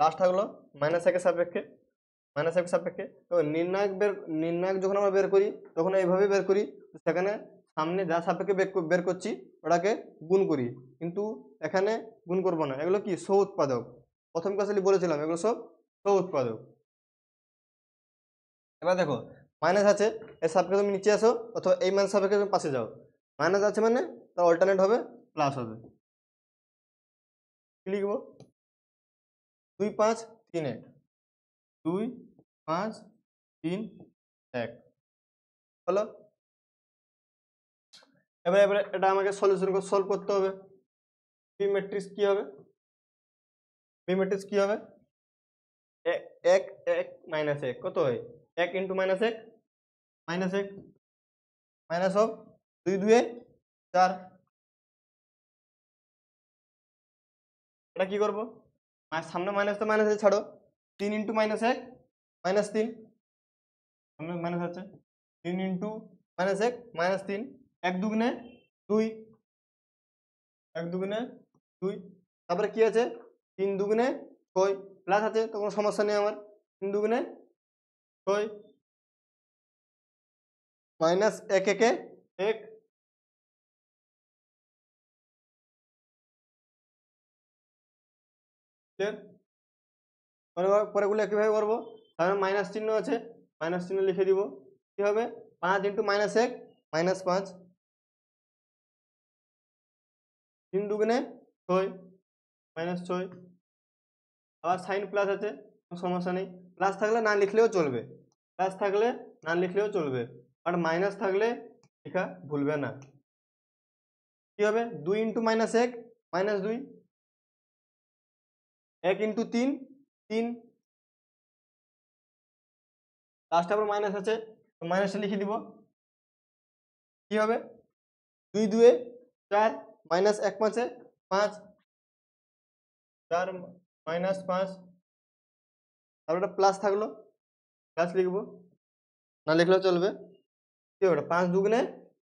লাস্ট থাকলো মাইনাস একের সাপেক্ষে মাইনাস একের সাপেক্ষে তো নির্ণায়ক বের নির্ণায়ক যখন আমরা বের করি তখন এইভাবে বের করি সেখানে সামনে যা সাপেক্ষে বের করছি ওটাকে গুণ করি কিন্তু এখানে গুণ করব না এগুলো কি সৌ উৎপাদক প্রথম কাছে বলেছিলাম এগুলো সব সৌ উৎপাদক এবার দেখো মাইনাস আছে এর সাপেক্ষে তুমি নিচে আসো অথবা এই মাইনাস সাপেক্ষে তুমি পাশে যাও মাইনাস আছে মানে তার অল্টারনেট হবে প্লাস হবে কি লিখব দুই পাঁচ তিন এক দুই পাঁচ তিন এক বলো এবার এবারে এটা আমাকে সলিউশন সলভ করতে হবে বি ম্যাট্রিক্স কী হবে বি ম্যাট্রিক্স কী হবে এক এক মাইনাস এক কত হয় এক ইন্টু মাইনাস এক মাইনাস এক মাইনাস অফ দুই দুয়ে চার এটা কি করবো সামনে মাইনাস তো মাইনাস আছে ছাড়ো তিন ইন্টু মাইনাস এক মাইনাস তিন সামনে মাইনাস আছে তিন ইন্টু মাইনাস এক মাইনাস তিন এক দুগুনে দুই এক দুগুনে দুই তারপরে কি আছে তিন দুগুনে ছয় প্লাস আছে তো কোনো সমস্যা নেই আমার তিন দুগুনে ছয় মাইনাস এক একে এক ক্লিয়ার পরে পরেগুলো কীভাবে করবো তাহলে মাইনাস চিহ্ন আছে মাইনাস চিহ্ন লিখে দিব কী হবে পাঁচ ইন্টু মাইনাস এক মাইনাস পাঁচ তিন দুগুণে ছয় মাইনাস ছয় আবার সাইন প্লাস আছে সমস্যা নেই প্লাস থাকলে না লিখলেও চলবে প্লাস থাকলে না লিখলেও চলবে আর মাইনাস থাকলে লেখা ভুলবে না কী হবে দুই ইন্টু মাইনাস এক মাইনাস দুই এক ইন্টু তিন তিন লাস্ট আবার মাইনাস আছে তো মাইনাসটা লিখে দিব কি হবে দুই দুয়ে চার মাইনাস এক পাঁচে পাঁচ চার মাইনাস পাঁচ তারপর একটা প্লাস থাকলো প্লাস লিখবো না লিখলেও চলবে কি হবে পাঁচ দুগুনে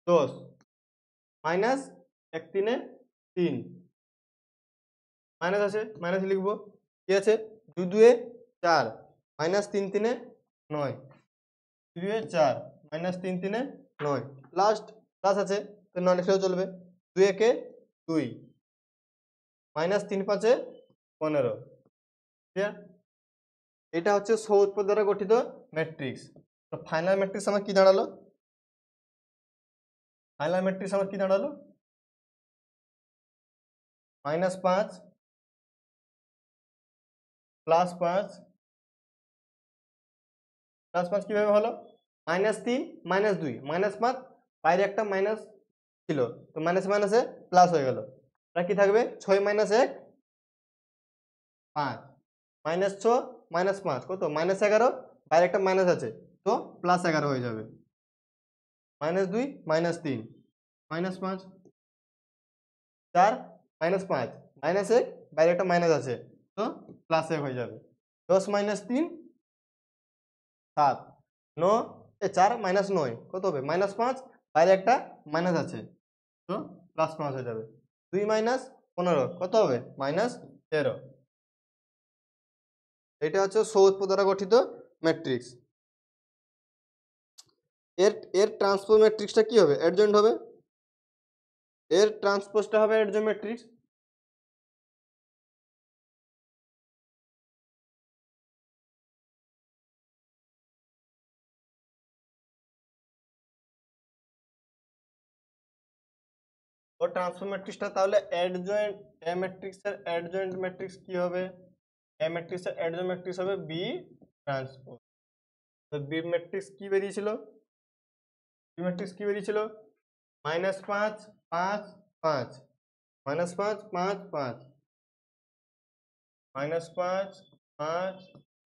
দশ মাইনাস এক তিনে তিন মাইনাস আছে মাইনাস লিখবো কি আছে দু দুয়ে চার মাইনাস তিন তিনে নয় দুয়ে চার মাইনাস তিন তিনে নয় লাস্ট প্লাস আছে তো নয় লিখলেও চলবে দুই একে দুই মাইনাস তিন পাঁচে পনেরো ক্লিয়ার এটা হচ্ছে সৌ দ্বারা গঠিত ম্যাট্রিক্স তো ফাইনাল ম্যাট্রিক্স আমার কি দাঁড়ালো ফাইনাল ম্যাট্রিক্স আমার কি দাঁড়ালো মাইনাস পাঁচ প্লাস পাঁচ প্লাস পাঁচ কীভাবে হলো মাইনাস তিন মাইনাস দুই মাইনাস পাঁচ বাইরে একটা মাইনাস ছিল তো মাইনাস মাইনাসে প্লাস হয়ে গেল তা কি থাকবে ছয় মাইনাস এক পাঁচ মাইনাস ছ মাইনাস পাঁচ কত মাইনাস এগারো বাইরে একটা মাইনাস আছে তো প্লাস এগারো হয়ে যাবে মাইনাস দুই মাইনাস তিন মাইনাস পাঁচ চার মাইনাস পাঁচ মাইনাস এক বাইরে একটা মাইনাস আছে তো প্লাস হয়ে যাবে দশ মাইনাস তিন সাত ন এ চার মাইনাস নয় কত হবে মাইনাস পাঁচ বাইরে একটা মাইনাস আছে তো প্লাস পাঁচ হয়ে যাবে দুই মাইনাস পনেরো কত হবে মাইনাস তেরো এটা হচ্ছে সৌত্প দ্বারা গঠিত ম্যাট্রিক্স এর এর ট্রান্সপোজ ম্যাট্রিক্সটা কী হবে অ্যাডজয়েন্ট হবে এর ট্রান্সপোজটা হবে অ্যাডজয়েন্ট ম্যাট্রিক্স ও ট্রান্সফর্ম ম্যাট্রিক্সটা তাহলে অ্যাডজয়েন্ট এ ম্যাট্রিক্সের অ্যাডজয়েন্ট ম্যাট্রিক্স কি হবে এ ম্যাট্রিক্সের অ্যাডজয়েন্ট ম্যাট্রিক্স হবে বি ট্রান্সপোজ তো বি ম্যাট্রিক্স কি বেরিয়েছিল বি ম্যাট্রিক্স কি বেরিয়েছিল মাইনাস পাঁচ পাঁচ পাঁচ মাইনাস পাঁচ পাঁচ পাঁচ মাইনাস পাঁচ পাঁচ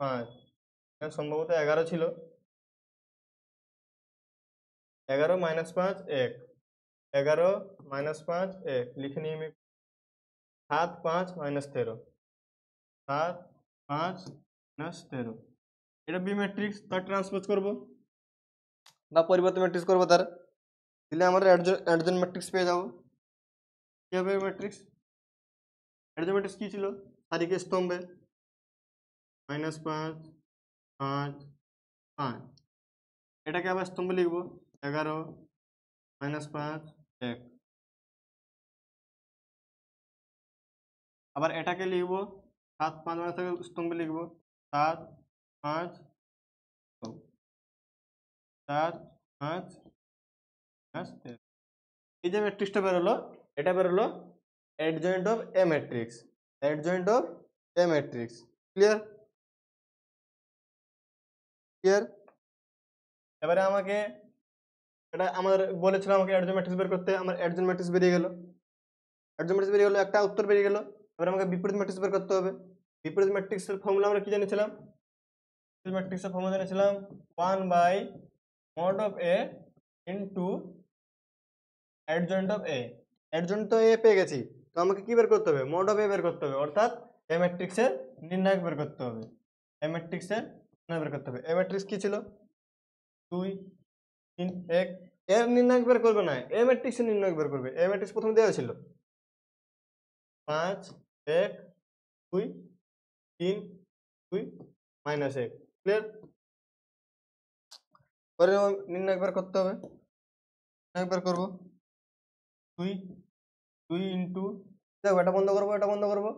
পাঁচ সম্ভবত এগারো ছিল এগারো মাইনাস পাঁচ এক 11 - 5 1 लिखनी है में 7 5 - 13 7 5 - 13 এটা বি ম্যাট্রিক্স তা ট্রান্সপোজ করব না পরিবর্ত ম্যাট্রিক্স করব তার দিলে আমাদের এডজোন ম্যাট্রিক্স পেয়ে যাব কি হবে ম্যাট্রিক্স এডজোন ম্যাট্রিক্স কি ছিল সারি কে স্তম্ভে -5 8 5 এটাকে আবার স্তম্ভ লিখব 11 - 5 এক আবার এটাকে লিখব সাত পাঁচ মানে থেকে স্তম্ভে লিখব সাত পাঁচ সাত পাঁচ পাঁচ এই যে ম্যাট্রিক্সটা বেরোলো এটা বেরোলো adjoint of A matrix adjoint of A matrix clear clear এবারে আমাকে এটা আমাদের বলেছিল আমাকে অ্যাডজন ম্যাট্রিক্স বের করতে আমার অ্যাডজন ম্যাট্রিক্স বেরিয়ে গেল অ্যাডজন ম্যাট্রিক্স বেরিয়ে গেলো একটা উত্তর বেরিয়ে গেল এবার আমাকে বিপরীত ম্যাট্রিক্স বের করতে হবে বিপরীত ম্যাট্রিক্সের ফর্মুলা আমরা কী জেনেছিলাম বিপরীত ম্যাট্রিক্সের ফর্মুলা জেনেছিলাম one by mod of A into adjoint of A adjoint তো এ পেয়ে গেছি তো আমাকে কী বের করতে হবে মড অফ এ বের করতে হবে অর্থাৎ এ ম্যাট্রিক্সের নির্ণায়ক বের করতে হবে এ ম্যাট্রিক্সের নির্ণয় বের করতে হবে এ ম্যাট্রিক্স কী ছিল দুই তিন এক এর নির্ণায়ক বের করবে না এ ম্যাট্রিক্সের নির্ণায়ক বের করবে এ ম্যাট্রিক্স প্রথমে দেওয়া ছিল পাঁচ এক দুই তিন দুই মাইনাস এক ক্লিয়ার পরে নির্ণায়ক বের করতে হবে নির্ণায়ক বের করবো দুই দুই ইন্টু দেখো এটা বন্ধ করবো এটা বন্ধ করবো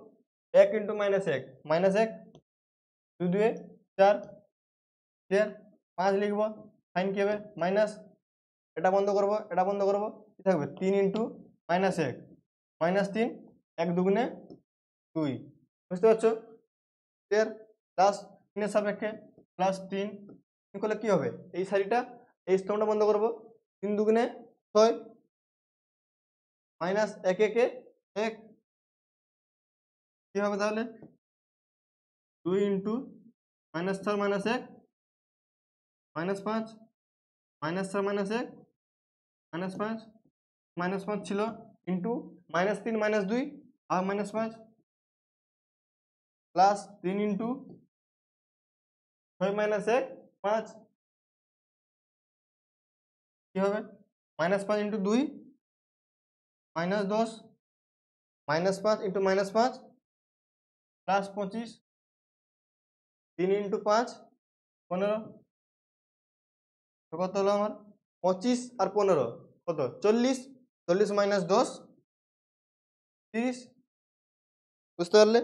এক ইন্টু মাইনাস এক মাইনাস এক দুই দুয়ে চার ক্লিয়ার পাঁচ লিখবো সাইন কী হবে মাইনাস এটা বন্ধ করব এটা বন্ধ করব কী থাকবে তিন ইন্টু মাইনাস এক মাইনাস তিন এক দুগুণে দুই বুঝতে পারছো এর প্লাস তিনের সাপেক্ষে প্লাস তিন তিন করলে কী হবে এই শাড়িটা এই স্তম্ভটা বন্ধ করব তিন দুগুণে ছয় মাইনাস এক একে এক কী হবে তাহলে দুই ইন্টু মাইনাস ছয় মাইনাস এক মাইনাস পাঁচ মাইনাস চার মাইনাস এক মাইনাস পাঁচ মাইনাস পাঁচ ছিল ইন্টু মাইনাস তিন মাইনাস দুই আর মাইনাস পাঁচ প্লাস তিন ইন্টু ছয় মাইনাস এক পাঁচ কী হবে মাইনাস পাঁচ ইন্টু দুই মাইনাস দশ মাইনাস পাঁচ ইন্টু মাইনাস পাঁচ প্লাস পঁচিশ তিন ইন্টু পাঁচ পনেরো কত হলো আমার পঁচিশ আর পনেরো কত চল্লিশ চল্লিশ মাইনাস দশ তিরিশ বুঝতে পারলে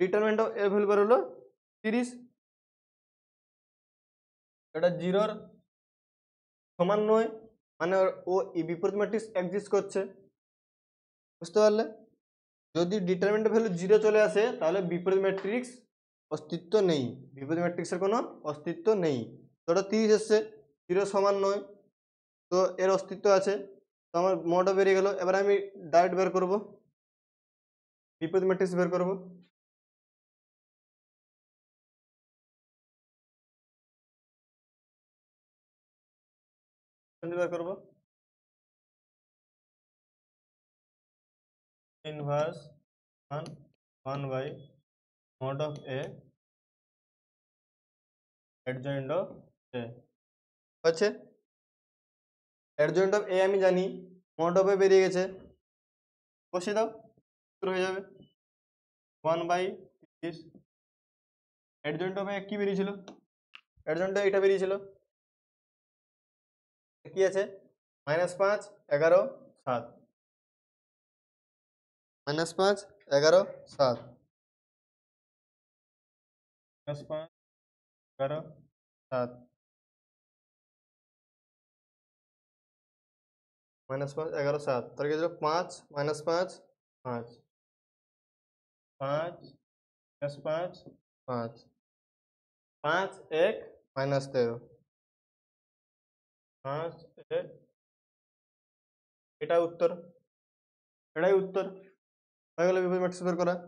ডিটারমেন্ট অফ এ ভ্যালু বেরোলো তিরিশ এটা জিরোর সমান নয় মানে ও বিপরীত ম্যাট্রিক্স এক্সিস্ট করছে বুঝতে পারলে যদি ডিটারমেন্ট ভ্যালু জিরো চলে আসে তাহলে বিপরীত ম্যাট্রিক্স অস্তিত্ব নেই বিপরীত ম্যাট্রিক্সের কোনো অস্তিত্ব নেই তো ওটা তিরিশ এসছে জিরো সমান নয় তো এর অস্তিত্ব আছে তো আমার মোডও বেরিয়ে গেল এবার আমি ডাইরেক্ট বের করব বিপরীত ম্যাট্রিক্স বের করব বের করব inverse one one by of A হচ্ছে অ্যাডজয়েন্ট অফ এ আমি জানি মোট অফে বেরিয়ে গেছে বসে দাও হয়ে যাবে ওয়ান বাই তিরিশ অ্যাডজয়েন্ট অফ এ কী বেরিয়েছিল অ্যাডজয়েন্ট এটা বেরিয়েছিল কি আছে মাইনাস পাঁচ এগারো সাত মাইনাস পাঁচ এগারো সাত মাইনাস পাঁচ এগারো সাত माइनस पाँच एगारो सात तर के पाँच माइनस पाँच पाँच पाँच माइनस पाँच पाँच पाँच एक माइनस तेरह पाँच एक এটাই উত্তর এটাই উত্তর হয়ে গেল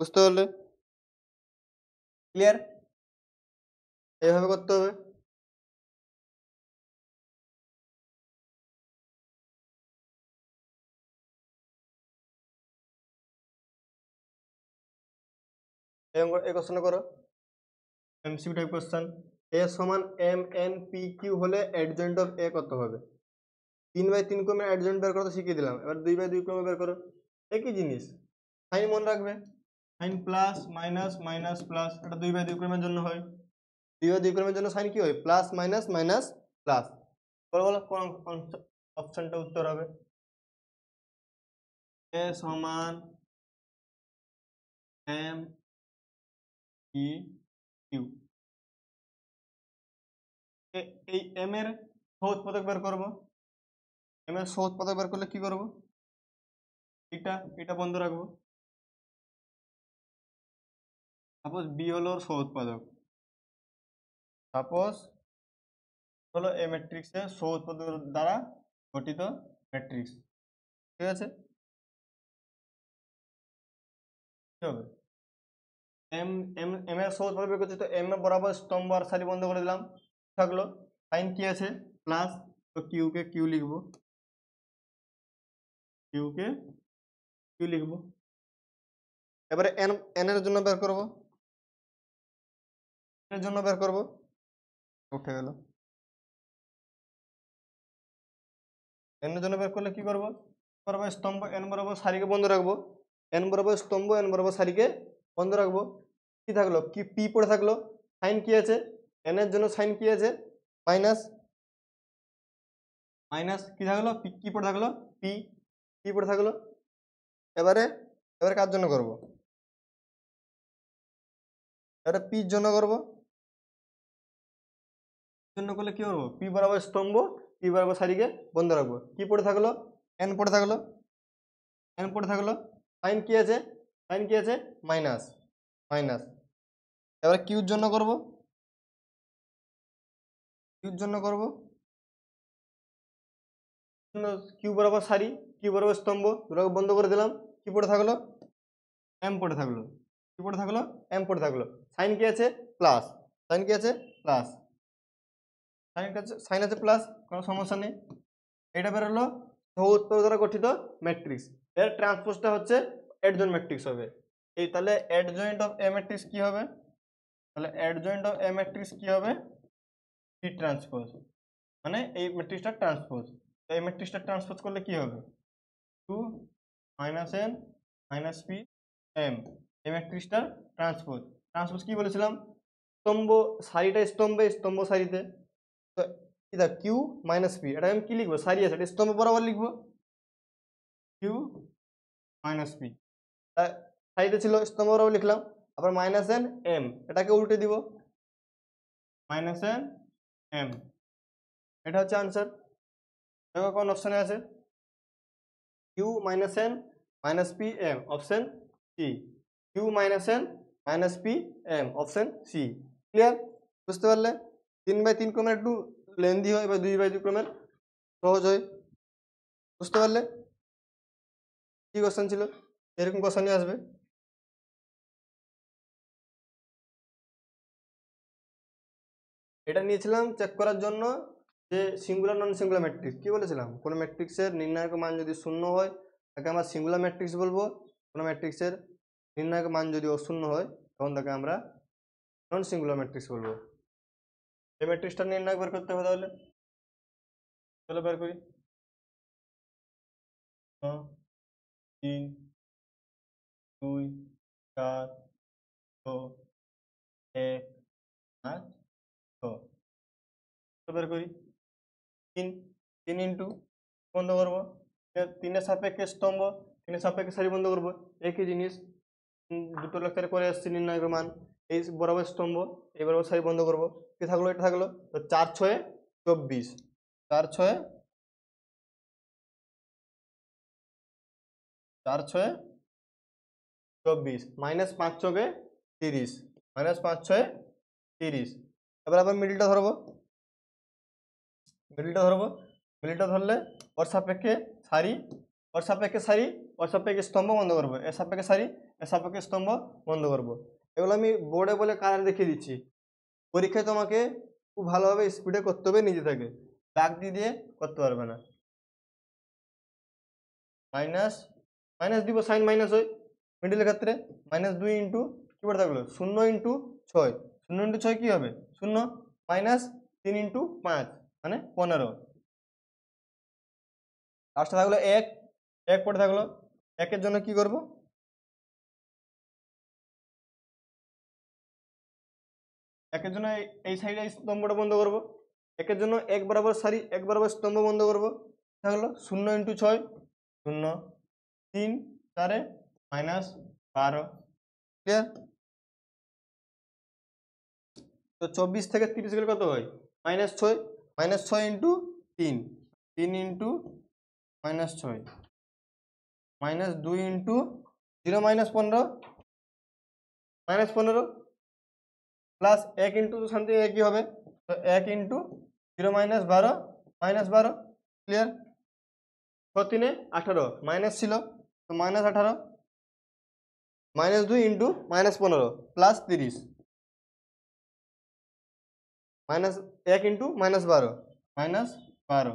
बुझते क्लियर বের करते हैं क्वेश्चन কোশ্চেনটা করো सी টাইপ क्वेश्चन এ সমান এম এন পি কিউ হলে एडजेंट অফ এ कत হবে তিন বাই তিন ক্রমে অ্যাডজয়েন্ট বের করতে শিখিয়ে দিলাম এবার দুই বাই দুই ক্রমে বের করো একই জিনিস সাইন মনে রাখবে sign plus minus minus plus এটা দুই বাই দুই ক্রমের জন্য হয় দুই বাই দুই ক্রমের জন্য সাইন কি হয় প্লাস মাইনাস মাইনাস প্লাস বলো বলো কোন উত্তর হবে এ সমান এম ই কিউ এই এম এর সহ উৎপাদক বের করব এম এর সহ উৎপাদক বের করলে কি করব এটা এটা বন্ধ রাখবো সাপোজ বি হলো সহ উৎপাদক সাপোজ হলো এ ম্যাট্রিক্সের সহ উৎপাদক দ্বারা গঠিত ম্যাট্রিক্স ঠিক আছে কি হবে এম এম এম এর সহজ ভাবে বের করছি তো এম বরাবর স্তম্ভ আর সারি বন্ধ করে দিলাম থাকলো সাইন কি আছে প্লাস তো কিউকে কিউ লিখবো কিউকে কিউ লিখবো এবারে এন এন এর জন্য বের করব এর জন্য বের করব উঠে গেল এন এর জন্য বের করলে কি করব বরাবর স্তম্ভ এন বরাবর সারিকে বন্ধ রাখবো এন বরাবর স্তম্ভ এন বরাবর সারিকে বন্ধ রাখবো কী থাকলো কি পি পড়ে থাকলো সাইন কি আছে এনের জন্য সাইন কি আছে মাইনাস মাইনাস কি থাকলো পি কী পড়ে থাকলো পি পি পড়ে থাকলো এবারে এবারে কার জন্য করব এবারে পির জন্য করব জন্য করলে কী করবো পি বরাবর স্তম্ভ পি বরাবর শাড়িকে বন্ধ রাখবো কি পড়ে থাকলো এন পড়ে থাকলো এন পড়ে থাকলো সাইন কি আছে সাইন কি আছে মাইনাস মাইনাস এবার কিউর জন্য করব কিউর জন্য করব কিউ বরাবর সারি কিউ বরাবর স্তম্ভ দুটাকে বন্ধ করে দিলাম কি পড়ে থাকলো এম পড়ে থাকলো কি পড়ে থাকলো এম পড়ে থাকলো সাইন কি আছে প্লাস সাইন কি আছে প্লাস সাইন আছে সাইন আছে প্লাস কোনো সমস্যা নেই এটা বেরোলো সহ উত্তর দ্বারা গঠিত ম্যাট্রিক্স এর ট্রান্সপোজটা হচ্ছে एडजोन मैट्रिक्स হবে এই তাহলে অ্যাডজয়েন্ট অফ এম ম্যাট্রিক্স কি হবে তাহলে অ্যাডজয়েন্ট অফ এম ম্যাট্রিক্স কি হবে সি ট্রান্সপোজ মানে এই ম্যাট্রিক্সটা ট্রান্সপোজ তাই ম্যাট্রিক্সটা ট্রান্সপোজ করলে কি হবে two minus n minus P M এই ম্যাট্রিক্সটার ট্রান্সপোজ ট্রান্সপোজ কি বলেছিলাম স্তম্ভ সারিটা স্তম্ভে স্তম্ভ সারিতে তো এটা কিউ মাইনাস পি এটা আমি কি লিখবো সারিয়া সারি স্তম্ভ বরাবর লিখবো কিউ মাইনাস পি তাইতে ছিল স্তমরো লিখলাম অপর -n m এটাকে উল্টে দিব -n m এটা হচ্ছে आंसर দেখো কোন অপশন আছে q - n - p m option c q - n - p m option c clear বুঝতে পারলে 3/3 ক্রমের টু লেনদি হয় বা 2/2 ক্রমের সহজ হয় বুঝতে পারলে কি क्वेश्चन ছিল এরকম কোশ্চেনই আসবে এটা নিয়েছিলাম চেক করার জন্য যে সিঙ্গুলার নন সিঙ্গুলার ম্যাট্রিক্স কী বলেছিলাম কোনো ম্যাট্রিক্সের নির্ণায়ক মান যদি শূন্য হয় তাকে আমরা সিঙ্গুলার ম্যাট্রিক্স বলবো কোনো ম্যাট্রিক্সের নির্ণায়ক মান যদি অশূন্য হয় তখন তাকে আমরা নন সিঙ্গুলার ম্যাট্রিক্স বলবো এই ম্যাট্রিক্সটা নির্ণায়ক বের করতে হবে তাহলে চলো বের করি তিন দুই চার ছ এক পাঁচ ছ বের করি তিন তিন ইন্টু বন্ধ করবো তিনের সাপেক্ষে স্তম্ভ তিনের সাপেক্ষে সারি বন্ধ করবো একই জিনিস দুটো লেখার করে এসছি নির্ণয় মান এই বরাবর স্তম্ভ এই বরাবর সারি বন্ধ করবো কি থাকলো এটা থাকলো তো চার ছয়ে চব্বিশ চার ছয়ে চার ছয়ে চব্বিশ মাইনাস পাঁচ ছকে তিরিশ মাইনাস পাঁচ ছয় তিরিশ এবার আবার মিডিলটা ধরবো মিডিলটা ধরবো মিডিলটা ধরলে ওর সাপেক্ষে সারি ওর সাপেক্ষে সারি ওর সাপেক্ষে স্তম্ভ বন্ধ করবো এর সাপেক্ষে সারি এর সাপেক্ষে স্তম্ভ বন্ধ করবো এগুলো আমি বোর্ডে বলে কালার দেখিয়ে দিচ্ছি পরীক্ষায় তোমাকে খুব ভালোভাবে স্পিডে করতে হবে নিজে থেকে ডাক দিয়ে দিয়ে করতে পারবে না মাইনাস মাইনাস দিব সাইন মাইনাস হয় মিডিলের ক্ষেত্রে মাইনাস দুই ইন্টু কী পড়ে থাকলো শূন্য ইন্টু ছয় শূন্য ইন্টু ছয় কী হবে শূন্য মাইনাস তিন ইন্টু পাঁচ মানে পনেরো লাস্টে থাকলো এক এক পরে থাকলো একের জন্য কি করব একের জন্য এই সাইডে স্তম্ভটা বন্ধ করব একের জন্য এক বরাবর সারি এক বরাবর স্তম্ভ বন্ধ করব থাকলো শূন্য ইন্টু ছয় শূন্য তিন চারে মাইনাস বারো ক্লিয়ার তো চব্বিশ থেকে তিরিশ গেলে কত হয় মাইনাস ছয় মাইনাস ছয় ইন্টু তিন তিন ইন্টু মাইনাস ছয় মাইনাস দুই ইন্টু জিরো মাইনাস পনেরো মাইনাস পনেরো প্লাস এক ইন্টু সামথিং একই হবে তো এক ইন্টু জিরো মাইনাস বারো মাইনাস বারো ক্লিয়ার ছতিনে আঠারো মাইনাস ছিল তো মাইনাস আঠারো মাইনাস দুই ইন্টু মাইনাস পনেরো প্লাস তিরিশ মাইনাস এক ইন্টু মাইনাস বারো মাইনাস বারো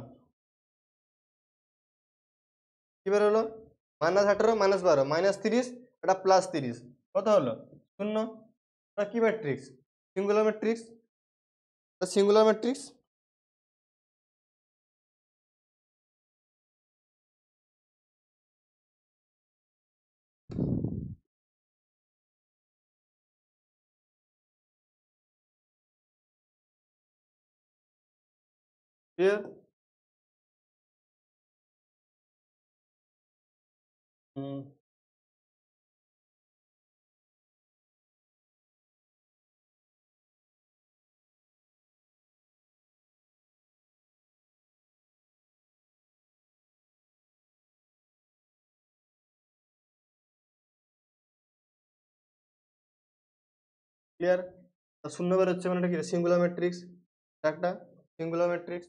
কী বার হলো মাইনাস আঠেরো মাইনাস বারো মাইনাস তিরিশ এটা প্লাস তিরিশ কত হলো শূন্য কি কী matrix singular matrix singular matrix Here. Mm. Clear শূন্য বেরোচ্ছে মানে এটা কি সিঙ্গুলার ম্যাট্রিক্স একটা সিঙ্গুলার ম্যাট্রিক্স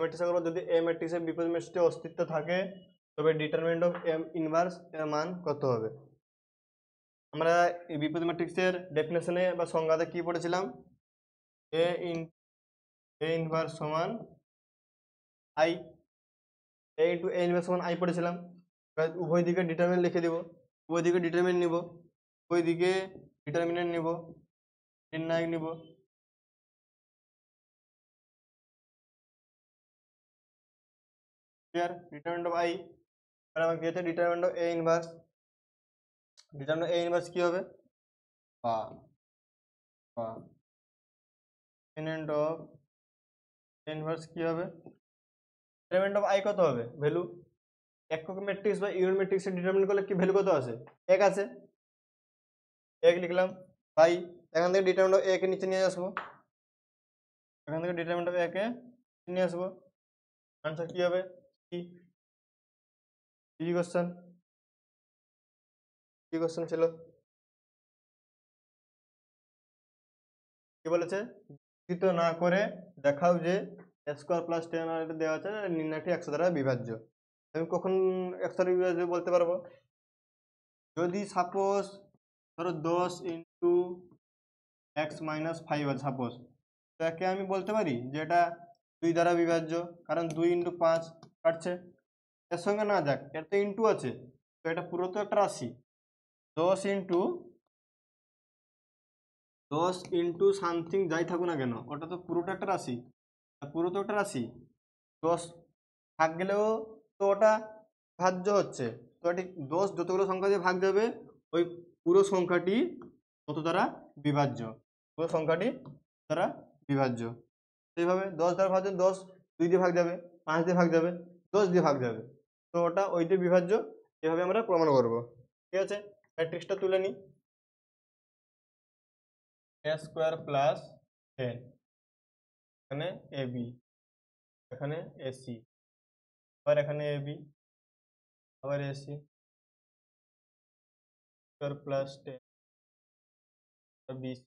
ম্যাট্রিক্স হলো যদি এ ম্যাট্রিক্সের বিপরীত ম্যাট্রিক্সে অস্তিত্ব থাকে তবে ডিটারমিনেন্ট অফ এম ইনভার্স এর মান কত হবে আমরা এই বিপরীত ম্যাট্রিক্সের ডেফিনেশনে বা সংজ্ঞাতে কি পড়েছিলাম এ ইন এ ইনভার্স সমান I A into A inverse সমান আই পড়েছিলাম উভয় দিকে ডিটারমিনেন্ট লিখে দিব উভয় দিকে ডিটারমিনেন্ট নিব উভয় দিকে ডিটারমিনেন্ট নিব নির্ণায়ক নিব ক্লিয়ার ডিটারমেন্ট অফ আই আর আমাকে দিয়েছে determinant of A inverse determinant A inverse কী হবে বা বা ডিটারমেন্ট অফ ইনভার্স কী হবে ডিটারমেন্ট অফ আই কত হবে ভ্যালু একক ম্যাট্রিক্স বা ইউনিট ম্যাট্রিক্সের ডিটারমেন্ট করলে কি ভ্যালু কত আছে এক আছে এক লিখলাম আই এখান থেকে ডিটারমেন্ট অফ একে নিচে নিয়ে আসবো এখান থেকে ডিটারমেন্ট অফ একে নিয়ে আসবো আনসার কী হবে কি কোশ্চেন কি কোশ্চেন ছিল কি বলেছে বিকৃত না করে দেখাও যে স্কোয়ার প্লাস টেন আর দেওয়া আছে নির্ণয়টি একশো দ্বারা বিভাজ্য আমি কখন একশো দ্বারা বিভাজ্য বলতে পারবো যদি সাপোজ ধরো দশ ইন্টু এক্স মাইনাস ফাইভ আছে সাপোজ তো আমি বলতে পারি যে এটা দুই দ্বারা বিভাজ্য কারণ দুই ইন্টু পাঁচ পারছে এর সঙ্গে না যাক এর তো ইন্টু আছে তো এটা পুরো তো একটা রাশি দশ ইন্টু দশ ইন্টু সামথিং যাই থাকুক না কেন ওটা তো পুরোটা একটা রাশি পুরো তো একটা রাশি দশ ভাগ গেলেও তো ওটা ভাজ্য হচ্ছে তো এটি দশ যতগুলো সংখ্যা দিয়ে ভাগ যাবে ওই পুরো সংখ্যাটি তত দ্বারা বিভাজ্য পুরো সংখ্যাটি দ্বারা বিভাজ্য সেইভাবে দশ দ্বারা ভাগ দশ দুই দিয়ে ভাগ যাবে পাঁচ দিয়ে ভাগ যাবে দশ দিয়ে ভাগ যাবে তো ওটা ওইটি বিভাজ্য এভাবে আমরা প্রমাণ করব ঠিক আছে ম্যাট্রিক্সটা তুলে নিই এ স্কোয়ার প্লাস এ এখানে এ বি এখানে এসি আবার এখানে এ বি আবার AC square plus ten BC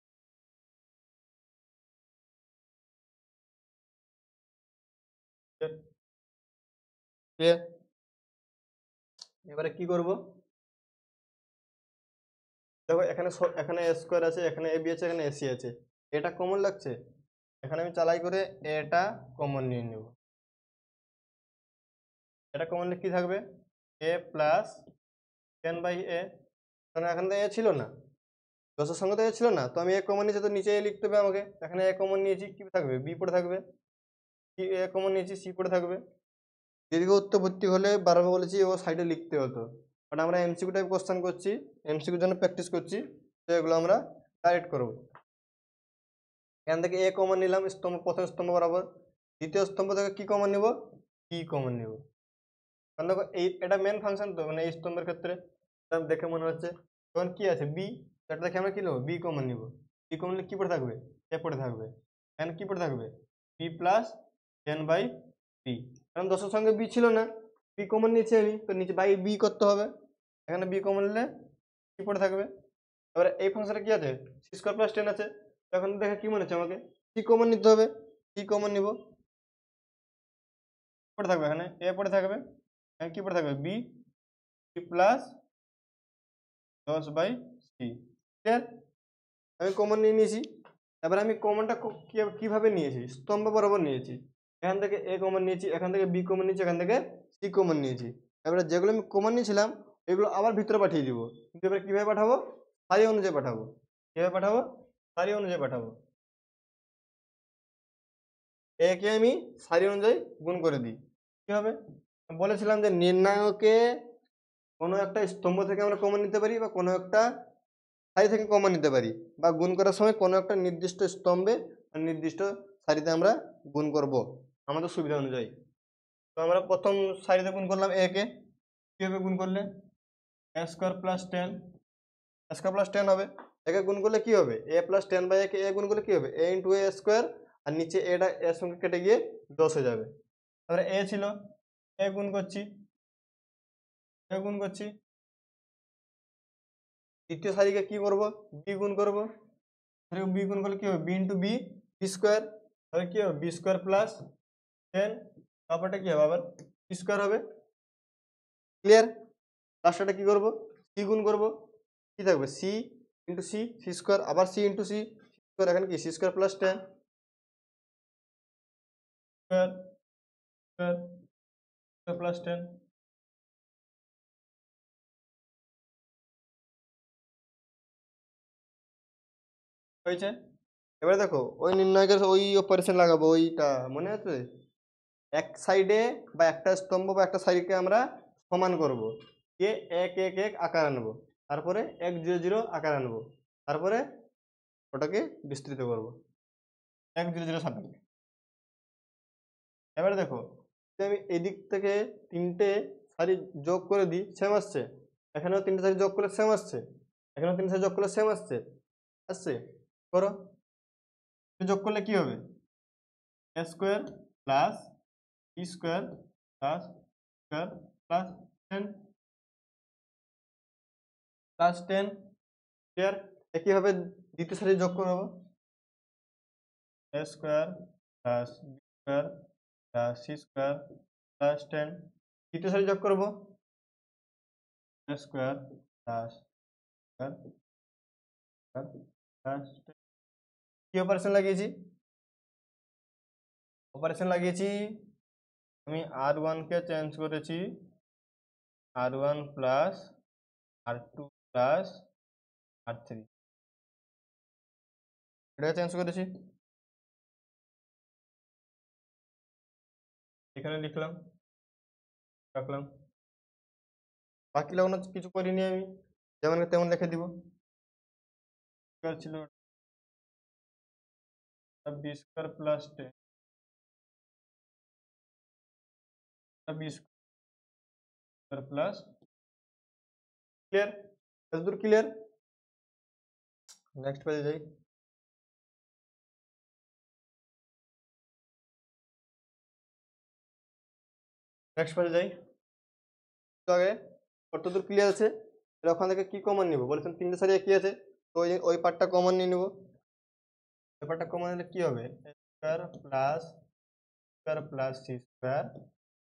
clear এবারে কি করব দেখো এখানে এখানে স্কোয়ার আছে এখানে এ বি আছে এখানে এসি আছে এটা কমন লাগছে এখানে আমি চালাই করে এটা কমন নিয়ে নেব এটা কমন কি থাকবে A plus ten by A কারণ এখানে তো এ ছিল না দশের সঙ্গে তো এ ছিল না তো আমি এ কমন নিয়েছি তো নিচে লিখতে হবে আমাকে এখানে এ কমন নিয়েছি কী থাকবে বি পড়ে থাকবে সি এ কমন নিয়েছি সি পড়ে থাকবে দীর্ঘ উত্তর ভর্তি হলে বারবার বলেছি ও সাইডে লিখতে হতো বাট আমরা এমসিকিউ টাইপ কোশ্চেন করছি এমসিকিউর জন্য প্র্যাকটিস করছি তো এগুলো আমরা ডাইরেক্ট করব এখান থেকে এ কমন নিলাম স্তম্ভ প্রথম স্তম্ভ বরাবর দ্বিতীয় স্তম্ভ থেকে কী কমন নিব কি কমন নিব কারণ দেখো এই এটা মেন ফাংশন তো মানে এই স্তম্ভের ক্ষেত্রে দেখে মনে হচ্ছে তখন কী আছে বি সেটা দেখে আমরা কী নেব বি কমন নিব বি কমন নিলে কি পড়ে থাকবে এ পড়ে থাকবে এখানে কি পড়ে থাকবে B plus ten by P কারণ দশের সঙ্গে বি ছিল না বি কমন নিয়েছি আমি তো নিচে বাই বি করতে হবে এখানে বি কমন নিলে কি পড়ে থাকবে তারপরে এই ফাংশনটা কী আছে সি স্কোয়ার প্লাস টেন আছে এখন দেখে কী মনে হচ্ছে আমাকে সি কমন নিতে হবে সি কমন নিব পড়ে থাকবে এখানে এ পড়ে থাকবে এখানে কী পড়ে থাকবে বি সি প্লাস দশ বাই সি ক্লিয়ার আমি কমন নিয়ে নিয়েছি এবার আমি কমনটা কীভাবে নিয়েছি স্তম্ভ বরাবর নিয়েছি এখান থেকে এ কমন নিয়েছি এখান থেকে বি কমন নিয়েছি এখান থেকে সি কমন নিয়েছি এবারে যেগুলো আমি কমন নিয়েছিলাম এগুলো আবার ভিতরে পাঠিয়ে দিব কিন্তু এবার কীভাবে পাঠাবো সারি অনুযায়ী পাঠাবো কীভাবে পাঠাবো সারি অনুযায়ী পাঠাবো একে আমি সারি অনুযায়ী গুণ করে দিই কী হবে বলেছিলাম যে নির্ণায়কে কোনো একটা স্তম্ভ থেকে আমরা কমন নিতে পারি বা কোনো একটা সারি থেকে কমন নিতে পারি বা গুণ করার সময় কোনো একটা নির্দিষ্ট স্তম্ভে নির্দিষ্ট সারিতে আমরা গুণ করব আমাদের সুবিধা অনুযায়ী তো আমরা প্রথম সাইডে গুণ করলাম এ কে কীভাবে গুণ করলে A square plus ten square plus ten হবে একে গুণ করলে কী হবে এ প্লাস টেন বাই একে এ গুণ করলে কী হবে এ ইন্টু এ স্কোয়ার আর নিচে এটা এর সঙ্গে কেটে গিয়ে দশ হয়ে যাবে তারপরে এ ছিল এ গুণ করছি এ গুণ করছি দ্বিতীয় সারিকে কি করব বি গুণ করব বি গুণ করলে কী হবে B into B B square তাহলে কী হবে বি স্কোয়ার প্লাস টেন তারপরটা কি হবে আবার স্কোয়ার হবে ক্লিয়ার লাস্টটা কি করব সি গুণ করব কি থাকবে C into C C square আবার সি ইন্টু সি স্কোয়ার এখানে কি C square plus ten plus ten হয়েছে এবারে দেখো ওই নির্ণয়কের ওই অপারেশন লাগাবো ওইটা মনে আছে এক সাইডে বা একটা স্তম্ভ বা একটা সাইডকে আমরা সমান করব কে এক এক এক আকার আনব তারপরে এক জিরো জিরো আকার আনব তারপরে ওটাকে বিস্তৃত করব এক জিরো জিরো সাপেক্ষে এবারে দেখো আমি এদিক থেকে তিনটে সারি যোগ করে দিই সেম আসছে এখানেও তিনটে সারি যোগ করলে সেম আসছে এখানেও তিনটে সারি যোগ করলে সেম আসছে আসছে করো যোগ করলে কি হবে square plus E square plus square plus ten plus ten clear একইভাবে দ্বিতীয় সারি যোগ করবো A square plus B square plus C square plus ten তৃতীয় সারি যোগ করবো এ স্কোয়ার প্লাস প্লাস কি অপারেশন লাগিয়েছি অপারেশন লাগিয়েছি আমি আর ওয়ানকে চেঞ্জ করেছি R one plus R two plus R three এটা চেঞ্জ করেছি এখানে লিখলাম রাখলাম বাকি লাগানো কিছু করিনি আমি যেমন তেমন লিখে দিব ছিল B square plus ten b^2 + clear asbestos clear next চলে যাই नेक्स्ट চলে যাই তো আগে কতদূর क्लियर আছে এর ওখানে কি কমন নিব বলেছেন তিনের সাریع কি আছে তো ওই ওই পাটটা কমন নিয়ে নিব এই পাটটা কমন নিলে কি হবে x^2 + x^2 + c^2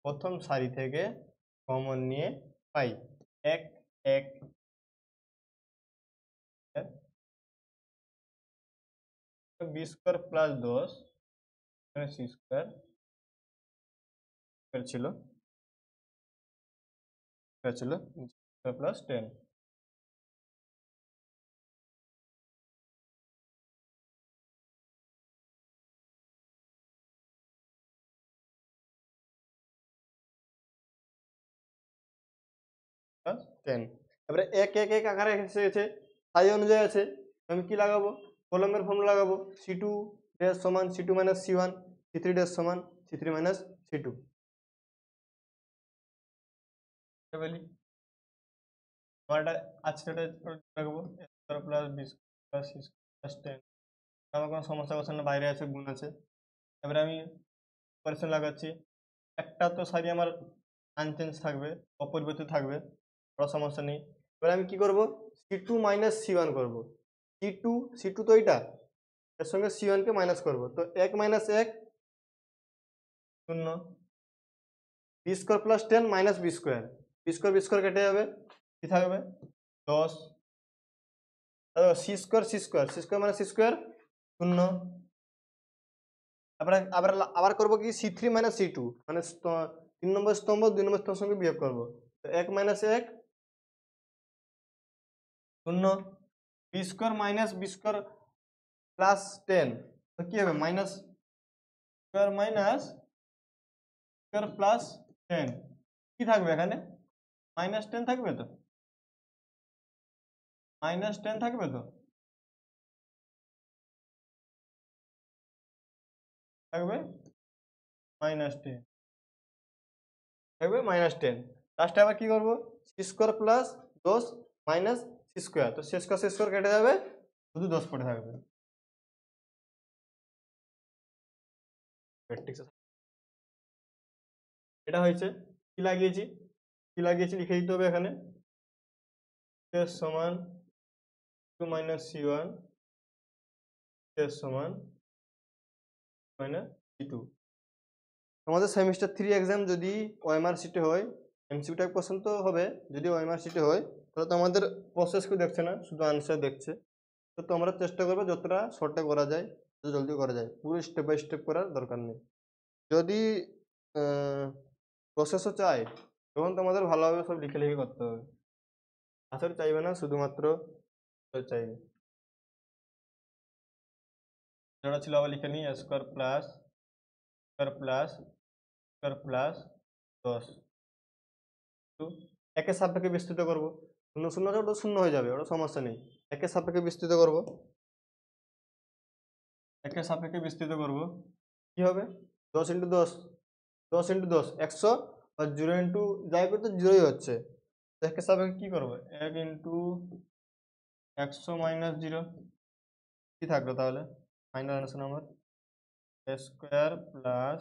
প্রথম সারি থেকে কমন নিয়ে পাই এক এক বি স্কোয়ার প্লাস দশ সি স্কোয়ার ছিল প্লাস টেন টেন তারপরে এক এক এক আকারে গেছে সাই অনুযায়ী আছে আমি কি লাগাবো কলমের ফর্মুলা লাগাবো সি টু ড্যাশ সমান C two minus C one C three dash সমান C three minus C two বলি আমার আছে এটা প্লাস বিশ প্লাস প্লাস টেন আমার কোনো সমস্যা করছে না বাইরে আছে গুণ আছে তারপরে আমি অপারেশন লাগাচ্ছি একটা তো সারি আমার আনচেঞ্জ থাকবে অপরিবর্তিত থাকবে কোনো সমস্যা নেই এবার আমি কি করব C two minus C one করবো সি টু সি টু তো এইটা এর সঙ্গে সি ওয়ানকে মাইনাস করবো তো এক মাইনাস এক শূন্য B square plus ten minus B square B square B square কেটে যাবে কি থাকবে দশ তারপর C square C square C square minus C square শূন্য তারপরে আবার আবার করবো কি C three minus C two মানে তিন নম্বর স্তম্ভ দুই নম্বর স্তম্ভের সঙ্গে বিয়োগ করবো তো এক মাইনাস এক 0 b² - b² + 10 তো কি হবে -² -² + 10 কি থাকবে এখানে -10 থাকবে তো -10 থাকবে তো থাকবে -10 থাকবে -10 তাহলে আবার কি করব c² + 10 - স্কোয়ার তো শেষ কাছে স্কোয়ার কেটে যাবে শুধু দশ পড়ে থাকবে এটা হয়েছে কি লাগিয়েছি কি লাগিয়েছি লিখে দিতে হবে এখানে সমান টু মাইনাস সি ওয়ান সমান মাইনাস সি টু আমাদের সেমিস্টার থ্রি এক্সাম যদি ওএমআর সিটে হয় এমসিউটা পছন্দ হবে যদি ওএমআর সিটে হয় তাহলে তো আমাদের প্রসেসকে দেখছে না শুধু আনসার দেখছে তো তোমরা চেষ্টা করবে যতটা শর্টে করা যায় যত জলদি করা যায় পুরো স্টেপ বাই স্টেপ করার দরকার নেই যদি প্রসেসও চায় তখন তোমাদের ভালোভাবে সব লিখে লিখে করতে হবে আসলে চাইবে না শুধুমাত্র চাইবে যেটা ছিল আবার লিখে নিই square plus square plus square plus দশ একে সাপেক্ষে বিস্তৃত করবো শূন্য শূন্য আছে ওটা শূন্য হয়ে যাবে ওটা সমস্যা নেই একের সাপেক্ষে বিস্তৃত করব একের সাপেক্ষে বিস্তৃত করব কি হবে দশ ইন্টু দশ দশ ইন্টু দশ একশো আর জিরো ইন্টু যাই করে তো জিরোই হচ্ছে একের সাপেক্ষে কী করবো এক ইন্টু একশো মাইনাস জিরো কী থাকলো তাহলে ফাইনাল অ্যান্সার আমার square plus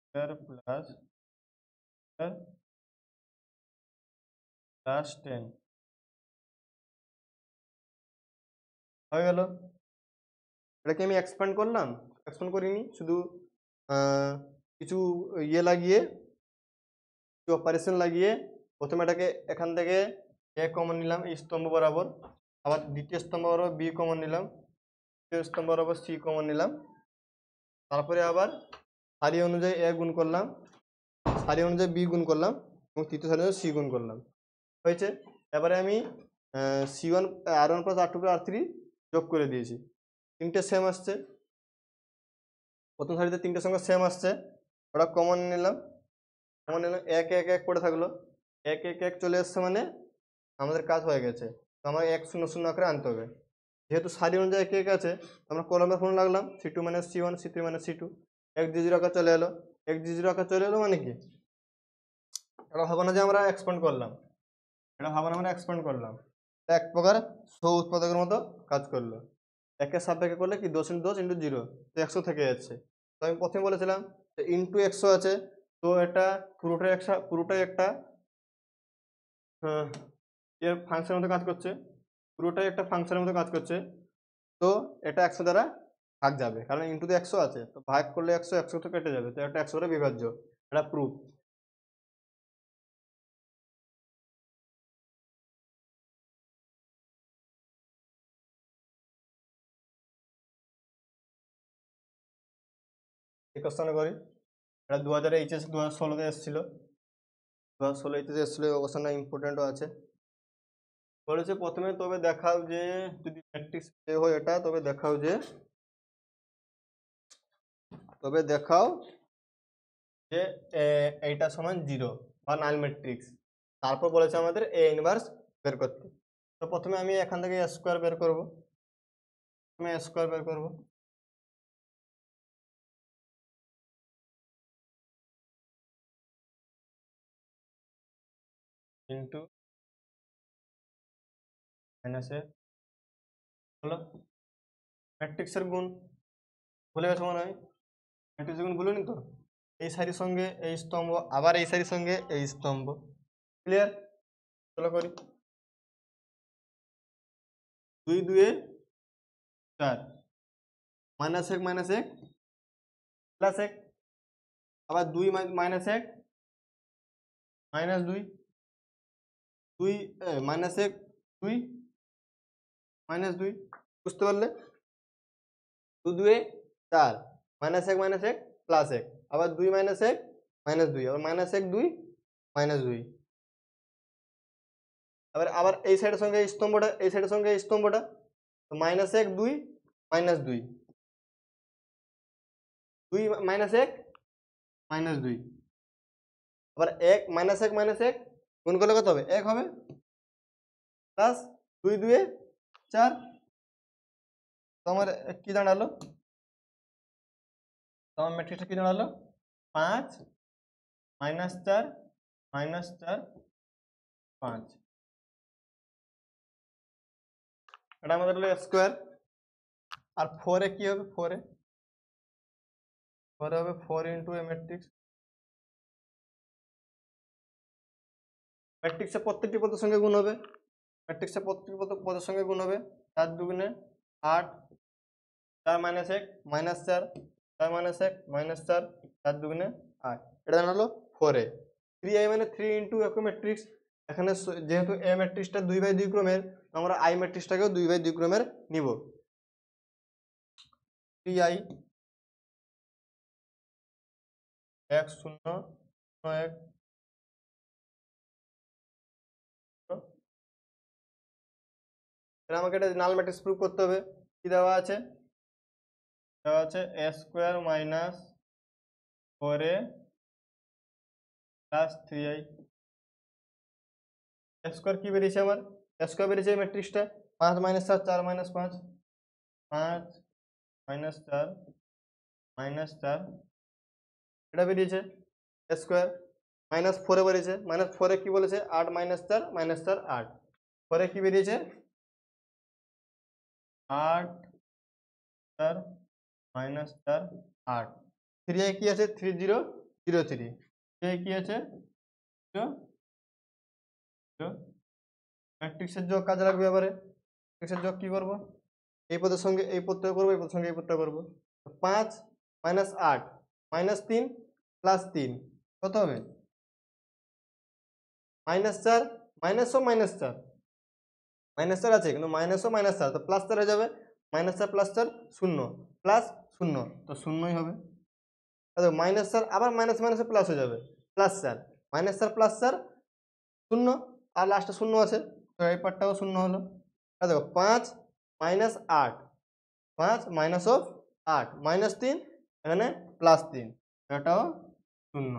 square plus plus ten হয়ে গেল এটাকে আমি এক্সপ্যান্ড করলাম এক্সপ্যান্ড করিনি শুধু কিছু ইয়ে লাগিয়ে কিছু অপারেশন লাগিয়ে প্রথমে এটাকে এখান থেকে এ কমন নিলাম এই স্তম্ভ বরাবর আবার দ্বিতীয় স্তম্ভ বরাবর বি কমন নিলাম তৃতীয় স্তম্ভ বরাবর সি কমন নিলাম তারপরে আবার সারি অনুযায়ী এ গুণ করলাম সারি অনুযায়ী বি গুণ করলাম এবং তৃতীয় সারি অনুযায়ী সি গুণ করলাম হয়েছে এবারে আমি C one R one plus R two plus R three যোগ করে দিয়েছি তিনটে সেম আসছে প্রথম সারিতে তিনটে সংখ্যা সেম আসছে ওটা কমন নিলাম কমন নিলাম এক এক এক পড়ে থাকলো এক এক এক চলে এসছে মানে আমাদের কাজ হয়ে গেছে তো আমার এক শূন্য শূন্য আকারে আনতে হবে যেহেতু সারি অনুযায়ী এক এক আছে আমরা কলমের ফোন লাগলাম C two minus C one C three minus C two এক জি জিরো আকার চলে এলো এক জি জিরো আকার চলে এলো মানে কি এটা হবে না যে আমরা এক্সপেন্ড করলাম এটা ভাবনা আমরা এক্সপ্যান্ড করলাম এক প্রকার সৌ উৎপাদকের মতো কাজ করলো একের সাপেক্ষে করলে কি দশ ইন্টু দশ ইন্টু জিরো তো একশো থেকে যাচ্ছে তো আমি প্রথমে বলেছিলাম যে ইন্টু একশো আছে তো এটা পুরোটাই একটা পুরোটাই একটা এর ফাংশনের মতো কাজ করছে পুরোটাই একটা ফাংশনের মতো কাজ করছে তো এটা একশো দ্বারা ভাগ যাবে কারণ ইন্টু তো একশো আছে তো ভাগ করলে একশো একশো তো কেটে যাবে তো একশো একশোটা বিভাজ্য এটা প্রুফ একস্থানে করি এটা দু হাজার এইচএস দু হাজার ষোলোতে এসেছিলো দু হাজার ষোলো এইচএস এসেছিলো এই কোশ্চেনটা ইম্পর্টেন্টও আছে বলেছে প্রথমে তবে দেখাও যে যদি ম্যাট্রিক্স পে হয় এটা তবে দেখাও যে তবে দেখাও যে এইটা সমান জিরো বা নাল ম্যাট্রিক্স তারপর বলেছে আমাদের এ ইনভার্স বের করতে তো প্রথমে আমি এখান থেকে স্কোয়ার বের করবো প্রথমে স্কোয়ার বের করবো ইন্টু মাইনাসে হলো ম্যাট্রিক্সের গুণ ভুলে গেছে মনে হয় ম্যাট্রিক্সের গুণ ভুলিনি তো এই সারির সঙ্গে এই স্তম্ভ আবার এই সারির সঙ্গে এই স্তম্ভ ক্লিয়ার চলো করি দুই দুয়ে চার মাইনাস এক মাইনাস এক প্লাস এক আবার দুই মাইনাস এক মাইনাস দুই 2 - 1 2 - 2 বুঝতে পারলে 2 * 2 = 4 - 1 - 1 + 1 আবার 2 - 1 - 2 আবার - 1 2 - 2 আবার আবার এই সাইডের সঙ্গে স্তম্ভটা এই সাইডের সঙ্গে স্তম্ভটা তো - 1 2 - 2 2 - 1 - 2 আবার 1 - 1 - 1 কোন করলে কত হবে এক হবে প্লাস দুই দুয়ে চার তোমার কি দাঁড়ালো তোমার ম্যাট্রিক্সটা কি দাঁড়ালো পাঁচ মাইনাস চার মাইনাস চার পাঁচ এটা আমাদের হলো স্কোয়ার আর ফোরে কি হবে ফোরে ফোরে হবে ফোর ইন্টু এ ম্যাট্রিক্স ম্যাট্রিক্সের প্রত্যেকটি পদের সঙ্গে গুণ হবে ম্যাট্রিক্সের প্রত্যেকটি পদ পদের সঙ্গে গুণ হবে চার দুগুণে আট চার মাইনাস এক মাইনাস চার চার মাইনাস এক মাইনাস চার চার দুগুণে আট এটা হলো ফোর এ থ্রি আই মানে থ্রি ইন্টু একই ম্যাট্রিক্স এখানে যেহেতু এ ম্যাট্রিক্সটা দুই বাই দুই ক্রমের আমরা আই ম্যাট্রিক্সটাকেও দুই বাই দুই ক্রমের নিব থ্রি আই এক শূন্য এক তাহলে আমাকে এটা নাল ম্যাট্রিক্স প্রুভ করতে হবে কী দেওয়া আছে দেওয়া আছে A square minus four A plus three I square কী বেরিয়েছে আমার স্কোয়ার বেরিয়েছে এই ম্যাট্রিক্সটা পাঁচ মাইনাস সাত চার মাইনাস পাঁচ পাঁচ মাইনাস চার মাইনাস চার এটা বেরিয়েছে স্কোয়ার মাইনাস ফোরে বেরিয়েছে মাইনাস ফোরে কী বলেছে আট মাইনাস চার মাইনাস চার আট ফোরে কী বেরিয়েছে আট তার মাইনাস তার আট থ্রি এ কি আছে three zero zero three three কি আছে ম্যাট্রিক্সের যোগ কাজে লাগবে এবারে ম্যাট্রিক্সের যোগ কী করবো এই পদের সঙ্গে এই পদটা করবো এই পদের সঙ্গে এই পদটা করবো পাঁচ মাইনাস আট মাইনাস তিন প্লাস তিন কত হবে মাইনাস চার মাইনাস ও মাইনাস চার মাইনাস চার আছে কিন্তু মাইনাসও মাইনাস চার তো প্লাস চার হয়ে যাবে মাইনাস চার প্লাস চার শূন্য প্লাস শূন্য তো শূন্যই হবে দেখো মাইনাস চার আবার মাইনাস মাইনাসে প্লাস হয়ে যাবে প্লাস চার মাইনাস চার প্লাস চার শূন্য আর লাস্টে শূন্য আছে তো এই পার্টটাও শূন্য হলো দেখো পাঁচ মাইনাস আট পাঁচ মাইনাস অফ আট মাইনাস তিন এখানে প্লাস তিন এটাও শূন্য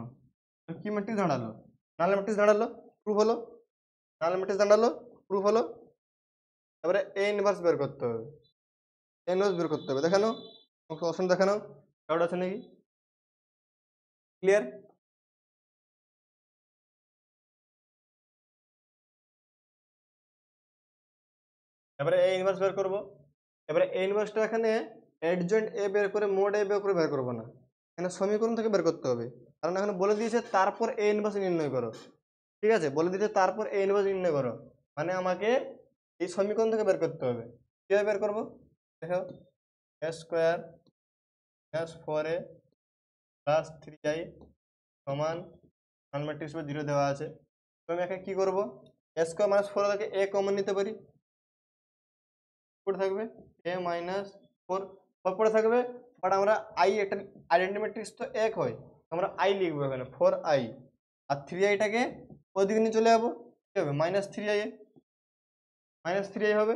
কি কী ম্যাট্রিক্স দাঁড়ালো নালে ম্যাট্রিক্স দাঁড়ালো প্রুফ হলো নালে ম্যাট্রিক্স দাঁড়ালো প্রুফ হলো তারপরে এ ইনভার্স বের করতে হবে এ ইনভার্স বের করতে হবে দেখানো অপশন দেখানো ডাউট আছে নাকি ক্লিয়ার তারপরে এ ইনভার্স বের করবো এবারে এ ইনভার্সটা এখানে অ্যাডজয়েন্ট এ বের করে মোড এ বের করে বের করবো না এখানে সমীকরণ থেকে বের করতে হবে কারণ এখানে বলে দিয়েছে তারপর এ ইনভার্স নির্ণয় করো ঠিক আছে বলে দিয়েছে তারপর এ ইনভার্স নির্ণয় করো মানে আমাকে এই সমীকরণ থেকে বের করতে হবে কীভাবে বের করবো দেখো S square S four A plus three I সমান আনম্যাট্রিক্স বা জিরো দেওয়া আছে তো আমি একে কী করবো এস স্কোয়ার মাইনাস ফোর থেকে এ কমন নিতে পারি পড়ে থাকবে এ মাইনাস ফোর ফোর পড়ে থাকবে বাট আমরা আই একটা আইডেন্টিমেট্রিক্স তো এক হয় আমরা আই লিখবো এখানে ফোর আই আর থ্রি আইটাকে ওদিকে নিয়ে চলে যাবো কী হবে minus three I minus three এই হবে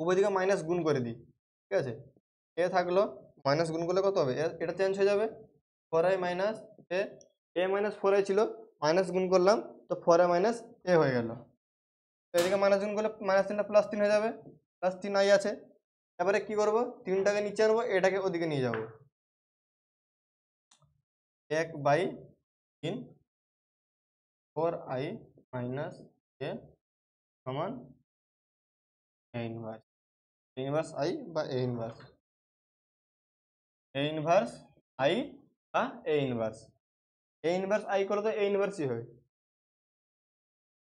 উভয় মাইনাস গুণ করে দিই ঠিক আছে এ থাকলো মাইনাস গুণ করলে কত হবে এটা চেঞ্জ হয়ে যাবে four I minus A A minus four I ছিল মাইনাস গুণ করলাম তো ফোর আই মাইনাস এ হয়ে গেল এদিকে মাইনাস গুণ করলে মাইনাস তিনটা প্লাস তিন হয়ে যাবে প্লাস তিন আই আছে এবারে কি করব তিনটাকে নিচে আনবো এটাকে ওদিকে নিয়ে যাব এক বাই তিন ফোর আই মাইনাস এ সমান এ ইনভার্স ইনভার্স আই বা A inverse A inverse I বা A inverse A inverse I করলে তো এ ইনভার্সই হয়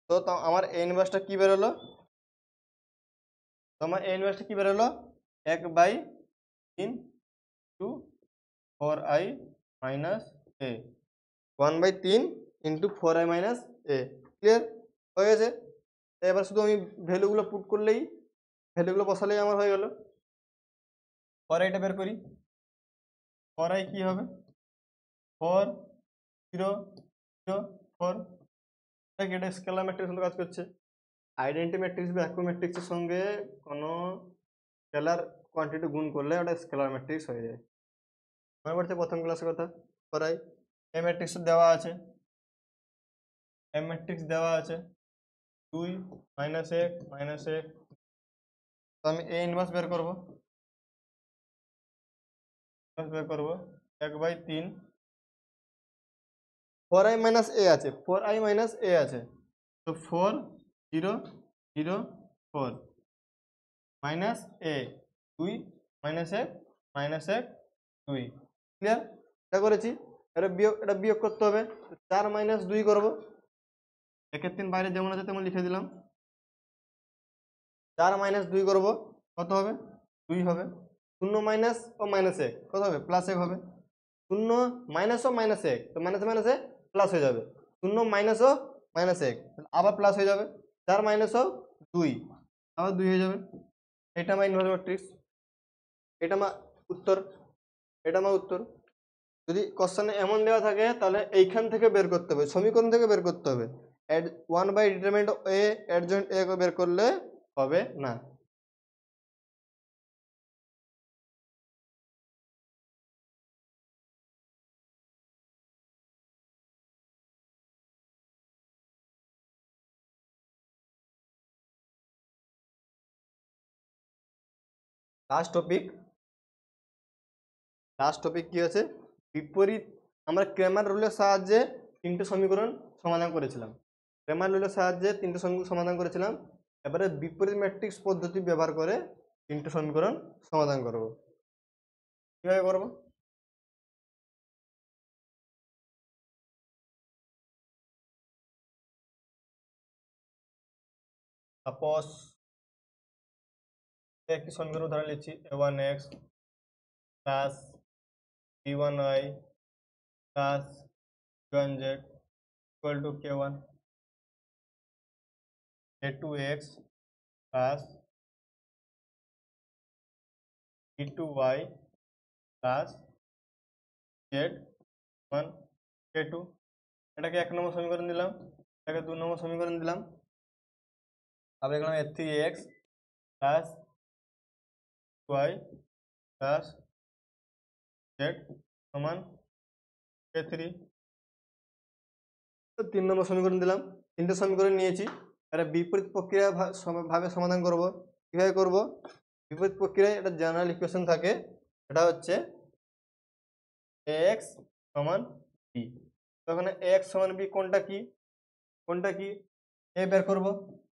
তো আমার এ ইনভার্সটা কী বেরোলো তোমার এ ইনভার্সটা কী বেরোলো এক বাই তিন two four I minus A one by তিন into four I minus A clear হয়ে গেছে এবার শুধু আমি ভ্যালুগুলো পুট করলেই ভ্যালুগুলো বসালেই আমার হয়ে গেল ফর এটা বের করি ফর আই কী হবে ফর জিরো জিরো ফর এটা স্কেলার ম্যাট্রিক্স কাজ করছে আইডেন্টি ম্যাট্রিক্স বা অ্যাকু ম্যাট্রিক্সের সঙ্গে কোনো স্কেলার কোয়ান্টিটি গুণ করলে ওটা স্কেলার ম্যাট্রিক্স হয়ে যায় মনে পড়ছে প্রথম ক্লাসের কথা করাই এ ম্যাট্রিক্স দেওয়া আছে এম ম্যাট্রিক্স দেওয়া আছে দুই মাইনাস এক মাইনাস এক তো আমি এ ইনভার্স বের করবো বের করবো এক বাই তিন ফোর আই মাইনাস এ আছে ফোর আই মাইনাস এ আছে তো four zero zero four minus A দুই মাইনাস এক মাইনাস এক দুই ক্লিয়ার এটা করেছি এটা বিয়োগ এটা বিয়োগ করতে হবে চার মাইনাস দুই করবো একের তিন বাইরে যেমন আছে তেমন লিখে দিলাম চার মাইনাস দুই করবো কত হবে দুই হবে শূন্য মাইনাস ও মাইনাস এক কত হবে প্লাস এক হবে শূন্য মাইনাস ও মাইনাস এক তো মাইনাস মাইনাসে প্লাস হয়ে যাবে শূন্য মাইনাস ও মাইনাস এক আবার প্লাস হয়ে যাবে চার মাইনাস ও দুই আবার দুই হয়ে যাবে এটা মাই ইনভার্স ম্যাট্রিক্স এটা মা উত্তর এটা মা উত্তর যদি কোশ্চেনে এমন দেওয়া থাকে তাহলে এইখান থেকে বের করতে হবে সমীকরণ থেকে বের করতে হবে add one by determinant A adjoint A বের করলে হবে না লাস্ট টপিক লাস্ট টপিক কী আছে বিপরীত আমরা ক্রেমার রুলের সাহায্যে তিনটে সমীকরণ সমাধান করেছিলাম ରେମାଲୁଲ ସାହାଯ୍ୟରେ ତିନିଟି ସମୀକରଣ ସମାଧାନ କରିଥିଲାମ ଏପରେ ବିପରୀତ ମେଟ୍ରିକ୍ସ ପଦ୍ଧତି ବ୍ୟବହାର କରେ ତିନିଟି ସମୀକରଣ ସମାଧାନ କରିବ କିଭାବେ କରିବ ସପୋଜ ଏକ ସମୀକରଣ ଉଦାହରଣ ଲେଖିଛି A one x plus B one I plus two କେ a to x plus b to y plus z সমান কে টু এটাকে এক নম্বর সমীকরণ দিলাম এটাকে দু নম্বর সমীকরণ দিলাম তারপরে গেলাম এর three x plus y plus z সমান এ থ্রি তিন নম্বর সমীকরণ দিলাম তিনটে সমীকরণ নিয়েছি এটা বিপরীত প্রক্রিয়া ভাবে সমাধান করব কীভাবে করব বিপরীত প্রক্রিয়ায় এটা জেনারেল ইকুয়েশন থাকে এটা হচ্ছে এক্স সমান বি তখন এক্স সমান বি কোনটা কি কোনটা কি এ বের করব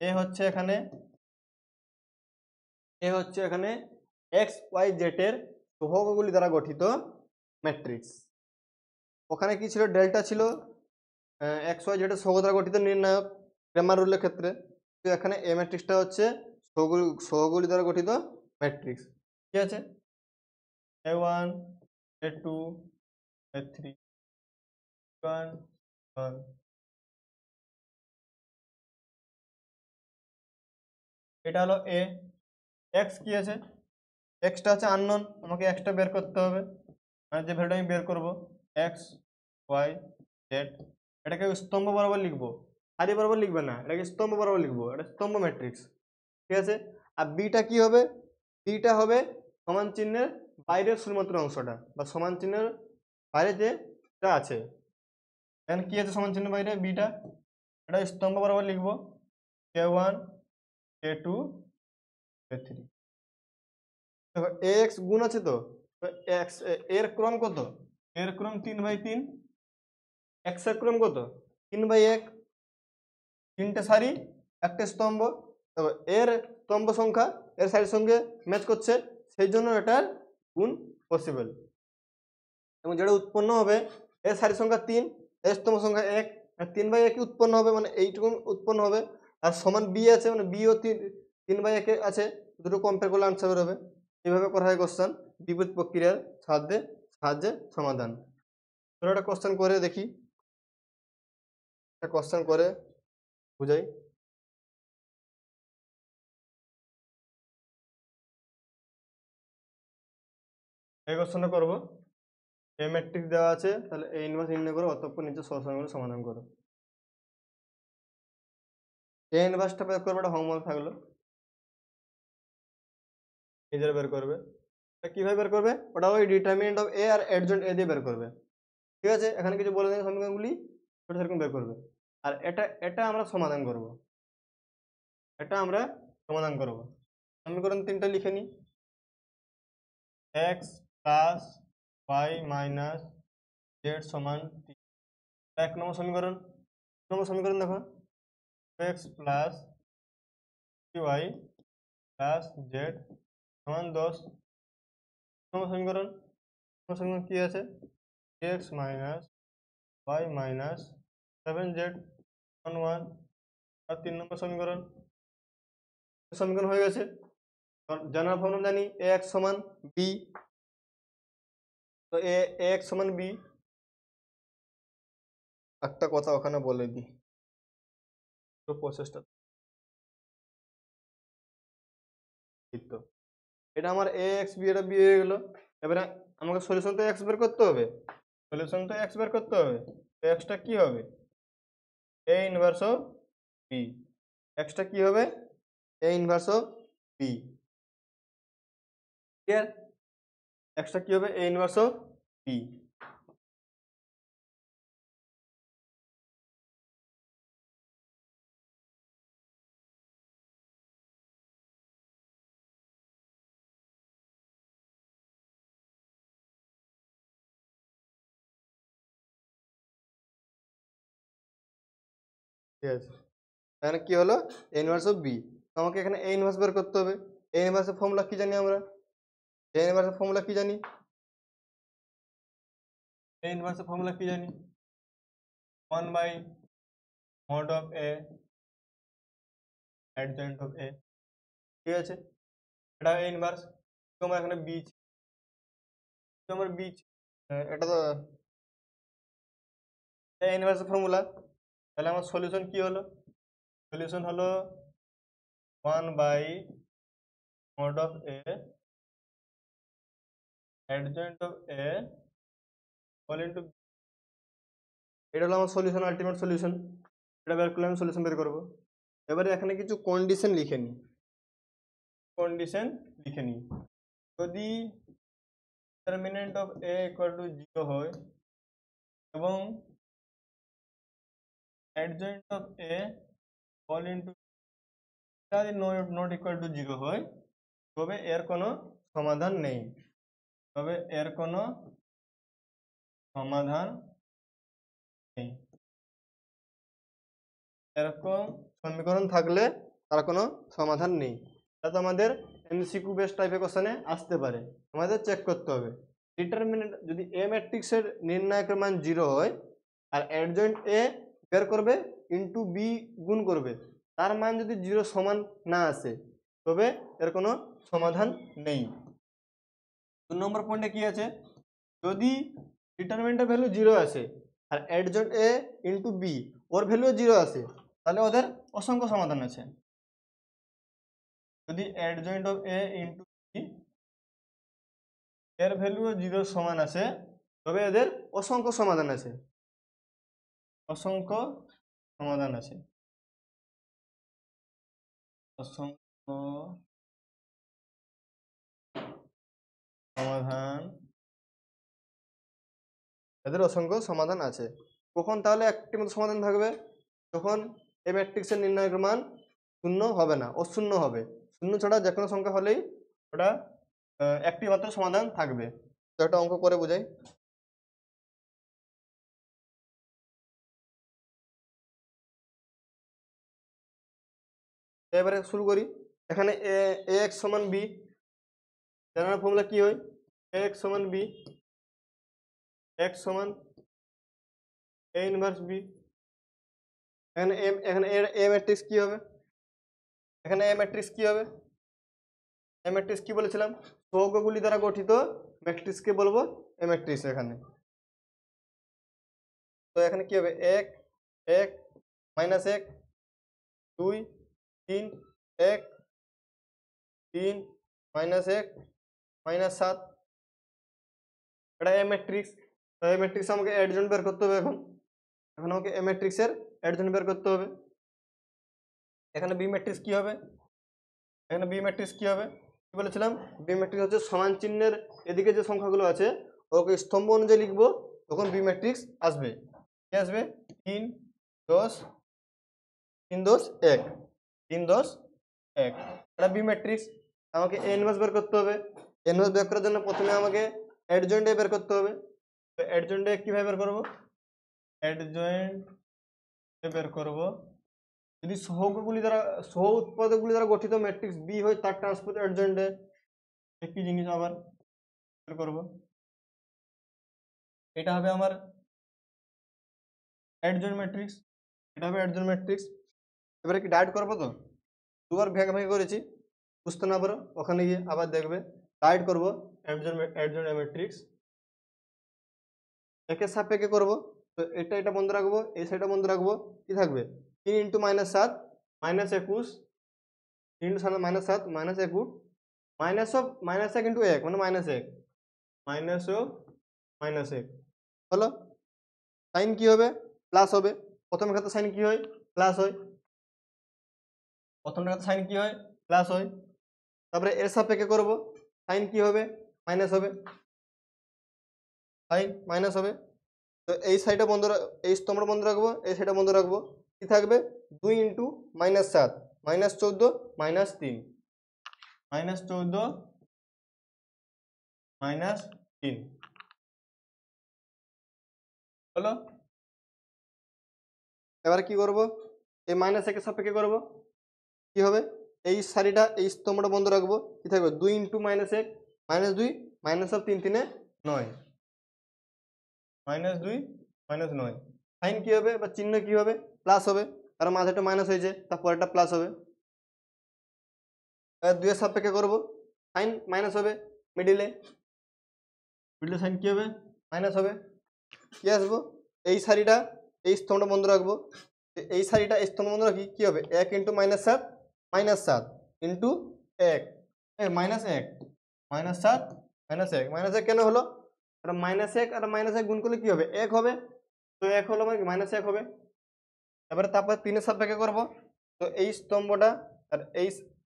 এ হচ্ছে এখানে এ হচ্ছে এখানে এক্স ওয়াই জেটের সহগগুলি দ্বারা গঠিত ম্যাট্রিক্স ওখানে কি ছিল ডেল্টা ছিল এক্স ওয়াই জেটের সহগ দ্বারা গঠিত নির্ণায়ক ক্রেমার রুলের ক্ষেত্রে এখানে এ ম্যাট্রিক্সটা হচ্ছে সহগুলি সহগুলি দ্বারা গঠিত ম্যাট্রিক্স ঠিক আছে A one A two A three one one এটা হলো এ এক্স কি আছে এক্সটা আছে আননোন আমাকে এক্সটা বের করতে হবে মানে যে ভ্যালুটা আমি বের করবো এক্স ওয়াই জেড এটাকে স্তম্ভ বরাবর লিখবো আরে বরাবর লিখবে না এটাকে স্তম্ভ বরাবর লিখবো এটা স্তম্ভ ম্যাট্রিক্স ঠিক আছে আর বিটা কি হবে বিটা হবে সমান চিহ্নের বাইরের শুধুমাত্র অংশটা বা সমান চিহ্নের বাইরে যেটা আছে এখন কী আছে সমান চিহ্নের বাইরে বিটা এটা স্তম্ভ বরাবর লিখবো K one K two K three দেখো এক্স গুণ আছে তো এক্স এর ক্রম কত এর ক্রম তিন বাই তিন এক্সের ক্রম কত তিন বাই এক তিনটে সারি একটা স্তম্ভ এর স্তম্ভ সংখ্যা এর সারির সঙ্গে ম্যাচ করছে সেই জন্য এটার গুণ পসিবল এবং যেটা উৎপন্ন হবে এর সারির সংখ্যা তিন এর স্তম্ভ সংখ্যা এক আর তিন বাই একই উৎপন্ন হবে মানে এইটুকু উৎপন্ন হবে আর সমান বি আছে মানে বিও তিন তিন বাই একে আছে দুটো কম্পেয়ার করলে আনসার বেরোবে এভাবে করা হয় কোশ্চান বিপরীত প্রক্রিয়ার সাহায্যে সাহায্যে সমাধান চলো একটা কোশ্চেন করে দেখি একটা কোশ্চেন করে বুঝাই এই কোশ্চেনটা করবো এ ম্যাট্রিক্স দেওয়া আছে তাহলে এ ইনভার্স নির্ণয় করো অতঃপর নিচে সরসরগুলো সমাধান করো এ ইনভার্সটা বের করবে একটা হোমওয়ার্ক থাকলো নিজের বের করবে কীভাবে বের করবে ওটা ওই ডিটারমিনেন্ট অফ এ আর অ্যাডজেন্ট এ দিয়ে বের করবে ঠিক আছে এখানে কিছু বলে দেবে সমীকরণগুলি সেটা সেরকম বের করবে আর এটা এটা আমরা সমাধান করব এটা আমরা সমাধান করব সমীকরণ তিনটা লিখে নিই x plus y minus z সমান এক নম্বর সমীকরণ নম্বর সমীকরণ দেখো x plus y plus z সমান দশ নম্বর সমীকরণ নম্বর সমীকরণ কী আছে x minus y minus seven z one one আর তিন নম্বর সমীকরণ সমীকরণ হয়ে গেছে জানার ফর্ম জানি এ এক সমান বি তো এ এক সমান বি একটা কথা ওখানে বলে দিই তো প্রসেসটা তো এটা আমার এ এক্স বি এটা বি হয়ে গেলো এবারে আমাকে সলিউশন তো এক্স বের করতে হবে সলিউশন তো এক্স বের করতে হবে তো এক্সটা কী হবে এ ইনভার্স অফ পি এক্সটা কি হবে A inverse of P clear extra কি হবে এ ইনভার্স অফ পি ঠিক আছে এখানে কী হলো ইউনিভার্স অফ বি আমাকে এখানে এ ইউনিভার্স বের করতে হবে এ ইউনিভার্সের ফর্মুলা কী জানি আমরা এ ইউনিভার্সের ফর্মুলা কী জানি এ ইউনিভার্সের ফর্মুলা কী জানি one by mod of A adjoint of A ঠিক আছে এটা এ ইউনিভার্স তোমার এখানে বিচ তোমার বিচ এটা তো এ ইউনিভার্সের ফর্মুলা তাহলে আমার সলিউশন কি হলো সলিউশন হলো one by mod of A adjoint of A fall into B এটা হলো আমার সলিউশন আলটিমেট সলিউশন এটা বের করলে আমি সলিউশন বের করবো এবারে এখানে কিছু কন্ডিশন লিখে নিই কন্ডিশন লিখে নিই যদি determinant of A equal to zero হয় এবং adjoint of A all into যদি not, not equal to 0 হয় তবে এর কোনো সমাধান নেই তবে এর কোনো সমাধান নেই এরকম সমীকরণ থাকলে তার কোনো সমাধান নেই এটা তো আমাদের এমসিকিউ বেস টাইপের কোশ্চেনে আসতে পারে আমাদের চেক করতে হবে ডিটারমিনেন্ট যদি এ ম্যাট্রিক্সের নির্ণায়কের মান জিরো হয় আর অ্যাডজয়েন্ট এ বের করবে ইন্টু বি গুণ করবে তার মান যদি জিরো সমান না আসে তবে এর কোনো সমাধান নেই দু নম্বর পয়েন্টে কি আছে যদি ডিটারমেন্টের ভ্যালু জিরো আসে আর অ্যাডজন্ট এ ইন্টু বি ওর ভ্যালুও জিরো আসে তাহলে ওদের অসংখ্য সমাধান আছে যদি adjoint of A into B এর ভ্যালুও জিরো সমান আছে তবে এদের অসংখ্য সমাধান আছে অসংখ্য সমাধান আছে অসংখ্য সমাধান এদের অসংখ্য সমাধান আছে কখন তাহলে একটি মতো সমাধান থাকবে তখন এ ম্যাট্রিক্সের নির্ণায়ক মান শূন্য হবে না অশূন্য হবে শূন্য ছাড়া যে কোনো সংখ্যা হলেই ওটা একটি মাত্র সমাধান থাকবে তো একটা অঙ্ক করে বোঝাই এবারে শুরু করি এখানে এ এক্স সমান বি জানার ফর্মুলা কী হয় এক্স সমান বি এক্স সমান এ ইনভার্স বি এখানে এম এখানে এ ম্যাট্রিক্স কী হবে এখানে এ ম্যাট্রিক্স কী হবে এ ম্যাট্রিক্স কী বলেছিলাম সৌগগুলি দ্বারা গঠিত ম্যাট্রিক্সকে বলবো এ ম্যাট্রিক্স এখানে তো এখানে কী হবে এক এক মাইনাস এক দুই তিন এক তিন মাইনাস এক মাইনাস সাত এটা এ ম্যাট্রিক্স তো এ ম্যাট্রিক্স আমাকে অ্যাডজন বের করতে হবে এখন এখন আমাকে এ ম্যাট্রিক্সের অ্যাডজন বের করতে হবে এখানে বি ম্যাট্রিক্স কী হবে এখানে বি ম্যাট্রিক্স কী হবে কী বলেছিলাম বি ম্যাট্রিক্স হচ্ছে সমান চিহ্নের এদিকে যে সংখ্যাগুলো আছে ওকে স্তম্ভ অনুযায়ী লিখব তখন বি ম্যাট্রিক্স আসবে কী আসবে তিন দশ তিন দশ এক তিন দশ এক এটা বি ম্যাট্রিক্স আমাকে এ বের করতে হবে ইনভার্স বের করার জন্য প্রথমে আমাকে অ্যাডজয়েন্ট এ বের করতে হবে তো অ্যাডজয়েন্ট এ কীভাবে বের করবো অ্যাডজয়েন্ট এ বের করবো যদি সহগুলি দ্বারা সহ উৎপাদকগুলি দ্বারা গঠিত ম্যাট্রিক্স বি হয় তার ট্রান্সপোর্ট অ্যাডজয়েন্ট এ একটি জিনিস আবার বের করবো এটা হবে আমার অ্যাডজয়েন্ট ম্যাট্রিক্স এটা হবে অ্যাডজয়েন্ট ম্যাট্রিক্স এবারে কি ডায়েট করবো তো সুগার ভেঙে ভেঙে করেছি বুঝতে না পারো ওখানে গিয়ে আবার দেখবে ডায়েট করবো অ্যাডজোমেট্রিক্স একে একে করবো তো এটা এটা বন্ধ রাখবো এই সাইডটা বন্ধ রাখবো কী থাকবে তিন ইন্টু মাইনাস সাত মাইনাস একুশ তিন ইন্টু সাত মাইনাস সাত মাইনাস একুশ মাইনাস অফ মাইনাস এক ইন্টু এক মানে মাইনাস এক মাইনাস অফ মাইনাস এক হলো সাইন কী হবে প্লাস হবে প্রথমে খাতে সাইন কী হয় প্লাস হয় প্রথমটাকে সাইন কি হয় প্লাস হয় তারপরে এর সাপেক্ষে করব সাইন কি হবে মাইনাস হবে সাইন মাইনাস হবে তো এই সাইডটা বন্ধ এই স্তম্ভটা বন্ধ রাখবো এই সাইডটা বন্ধ রাখবো কী থাকবে দুই ইন্টু মাইনাস সাত মাইনাস চৌদ্দো মাইনাস তিন মাইনাস চৌদ্দো মাইনাস তিন হলো এবার কি করব এই মাইনাস একে সাপেক্ষে করবো কি হবে এই সারিটা এই স্তম্ভটা বন্ধ রাখবো কি থাকবে দুই ইন্টু মাইনাস এক মাইনাস দুই মাইনাস অফ তিন তিনে নয় মাইনাস দুই মাইনাস নয় সাইন কী হবে বা চিহ্ন কী হবে প্লাস হবে কারণ মাঝেটা মাইনাস হয়েছে তারপরেটা প্লাস হবে এবার দুয়ের সাপেক্ষে করবো সাইন মাইনাস হবে মিডিলে মিডিলে সাইন কী হবে মাইনাস হবে কী আসবো এই সারিটা এই স্তম্ভটা বন্ধ রাখবো এই সারিটা এই স্তম্ভ বন্ধ রাখি কী হবে এক ইন্টু মাইনাস সাত মাইনাস সাত ইন্টু এক হ্যাঁ মাইনাস এক মাইনাস সাত মাইনাস এক মাইনাস এক কেন হলো কারণ মাইনাস এক আর মাইনাস এক গুণ করলে কী হবে এক হবে তো এক হলো মানে মাইনাস এক হবে তারপরে তারপরে তিনের সাপেক্ষে করবো তো এই স্তম্ভটা আর এই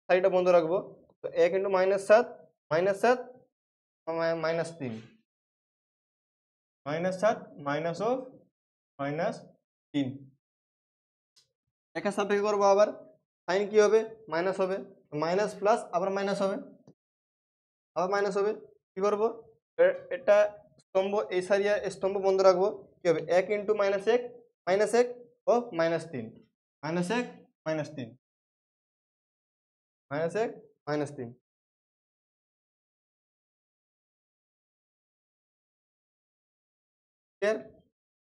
সাইডটা বন্ধ রাখবো তো এক ইন্টু মাইনাস সাত মাইনাস সাত মাইনাস তিন মাইনাস সাত মাইনাস ও মাইনাস তিন একা সাপেক্ষে করবো আবার সাইন কী হবে মাইনাস হবে মাইনাস প্লাস আবার মাইনাস হবে আবার মাইনাস হবে কি করবো এটা স্তম্ভ এই সারিয়া স্তম্ভ বন্ধ রাখবো কী হবে এক ইন্টু মাইনাস এক মাইনাস এক ও মাইনাস তিন মাইনাস এক মাইনাস তিন মাইনাস এক মাইনাস তিন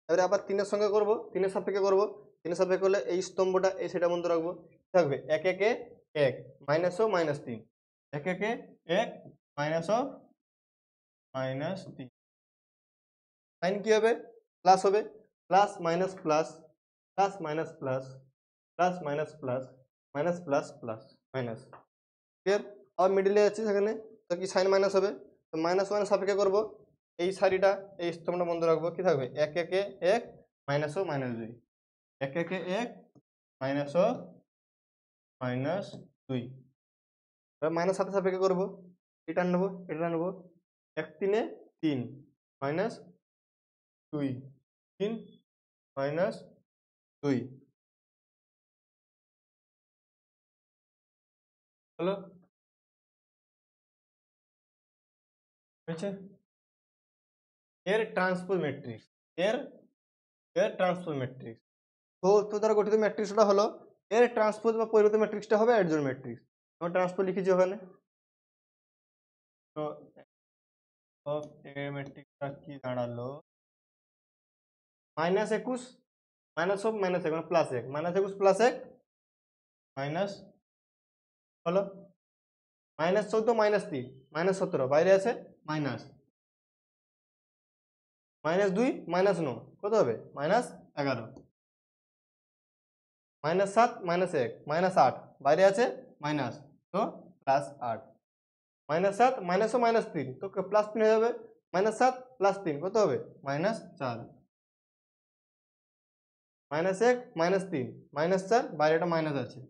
এবারে আবার তিনের সঙ্গে করব তিনের সাপেক্ষে করব তিনের সাপেক্ষে করলে এই স্তম্ভটা এই সেটা বন্ধ রাখবো থাকবে এক একে এক মাইনাস ও মাইনাস তিন এক একে এক মাইনাস ও মাইনাস তিন সাইন কী হবে প্লাস হবে plus minus plus plus minus plus plus minus plus minus plus plus minus clear আবার মিডিলে আছি সেখানে তো কি সাইন মাইনাস হবে তো মাইনাস ওয়ান সাপেক্ষে করবো এই সারিটা এই স্তম্ভটা বন্ধ রাখবো কি থাকবে এক একে এক মাইনাস ও মাইনাস দুই এক একে এক মাইনাস ও মাইনাস দুই মাইনাস সাথে সাপেক্ষে করবো এটা নেবো এটা নেবো এক তিনে তিন মাইনাস দুই তিন মাইনাস দুই হ্যালো হয়েছে এর ট্রান্সপোজ ম্যাট্রিক্স এর এর ট্রান্সপোজ ম্যাট্রিক্স তো তো উচ্চতর গঠিত ম্যাট্রিক্সটা হলো এর ট্রান্সপোজ বা পরিবর্তন ম্যাট্রিক্সটা হবে অ্যাডজন ম্যাট্রিক্স আমরা ট্রান্সপোজ লিখেছি ওখানে তো এর ম্যাট্রিক্সটা কি দাঁড়ালো মাইনাস একুশ মাইনাস সব মাইনাস এক মানে প্লাস এক মাইনাস একুশ প্লাস এক মাইনাস হলো মাইনাস চৌদ্দ মাইনাস তিন মাইনাস সতেরো বাইরে আছে মাইনাস মাইনাস দুই মাইনাস ন কত হবে মাইনাস এগারো মাইনাস সাত মাইনাস এক মাইনাস আট বাইরে আছে মাইনাস তো প্লাস আট মাইনাস সাত মাইনাসও মাইনাস তিন তো প্লাস তিন হয়ে যাবে মাইনাস সাত প্লাস তিন কত হবে মাইনাস চার মাইনাস এক মাইনাস তিন মাইনাস চার বাইরে একটা মাইনাস আছে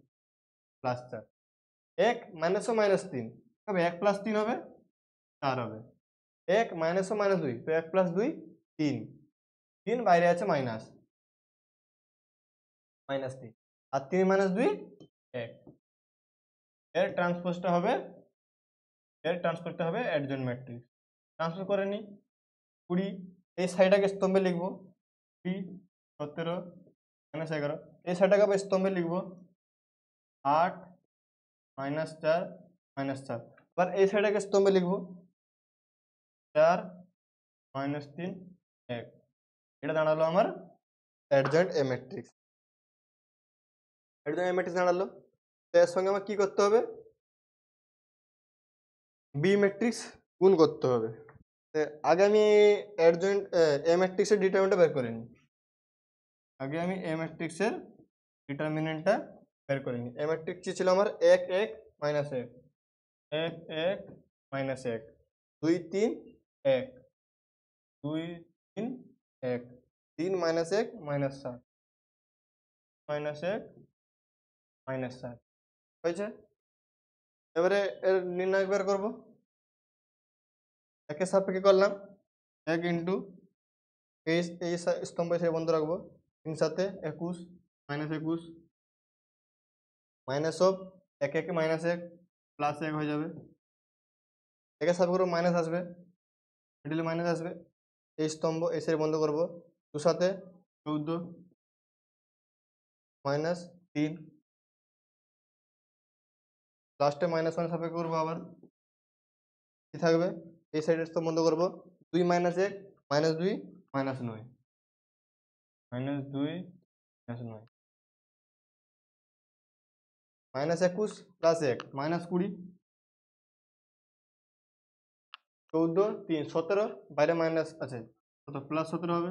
প্লাস চার এক মাইনাসও মাইনাস তিন হবে এক প্লাস তিন হবে চার হবে এক মাইনাসও মাইনাস দুই তো এক প্লাস দুই তিন তিন বাইরে আছে মাইনাস মাইনাস তিন আর তিন মাইনাস দুই এক এর ট্রান্সপোজটা হবে এর ট্রান্সপোজটা হবে অ্যাডজন ম্যাট্রিক্স ট্রান্সপোজ করে নিই কুড়ি এই সাইডটাকে স্তম্ভে লিখবো কুড়ি সতেরো মাইনাস এগারো এই সাইডটাকে আবার স্তম্ভে লিখবো আট মাইনাস চার মাইনাস চার এবার এই সাইডটাকে স্তম্ভে লিখবো চার মাইনাস তিন এক এটা দাঁড়ালো আমার adjoint A matrix hydrogen matrix দাঁড়ালো তো এর সঙ্গে আমার কী করতে হবে বি ম্যাট্রিক্স গুণ করতে হবে আগে আমি অ্যাডজয়েন্ট এ ম্যাট্রিক্সের ডিটারমিনেন্টটা বের করে নিই আগে আমি এ ম্যাট্রিক্সের ডিটারমিনেন্টটা বের করে নিই এ ম্যাট্রিক্সটি ছিল আমার এক এক মাইনাস এক এক এক মাইনাস এক দুই তিন এক দুই তিন এক তিন মাইনাস এক মাইনাস সাত মাইনাস এক মাইনাস ষাট হয়েছে এবারে এর নির্ণয় বের করবো একে সাপেক্ষে করলাম এক ইন্টু এই এই স্তম্ভ সে বন্ধ রাখবো তিন সাথে একুশ মাইনাস একুশ মাইনাস অফ এক একে মাইনাস এক প্লাস এক হয়ে যাবে একে সাপেক্ষে করবো মাইনাস আসবে মিডিলে মাইনাস আসবে এই স্তম্ভ এই সাইড বন্ধ করবো দু সাথে চৌদ্দ মাইনাস তিন লাস্টে মাইনাস ওয়ান সাপেক্ষে করবো আবার কী থাকবে এই সাইডের তো বন্ধ করবো দুই মাইনাস এক মাইনাস দুই মাইনাস নয় মাইনাস দুই মাইনাস নয় মাইনাস একুশ প্লাস এক মাইনাস কুড়ি চৌদ্দ তিন সতেরো বাইরে মাইনাস আছে কত প্লাস সতেরো হবে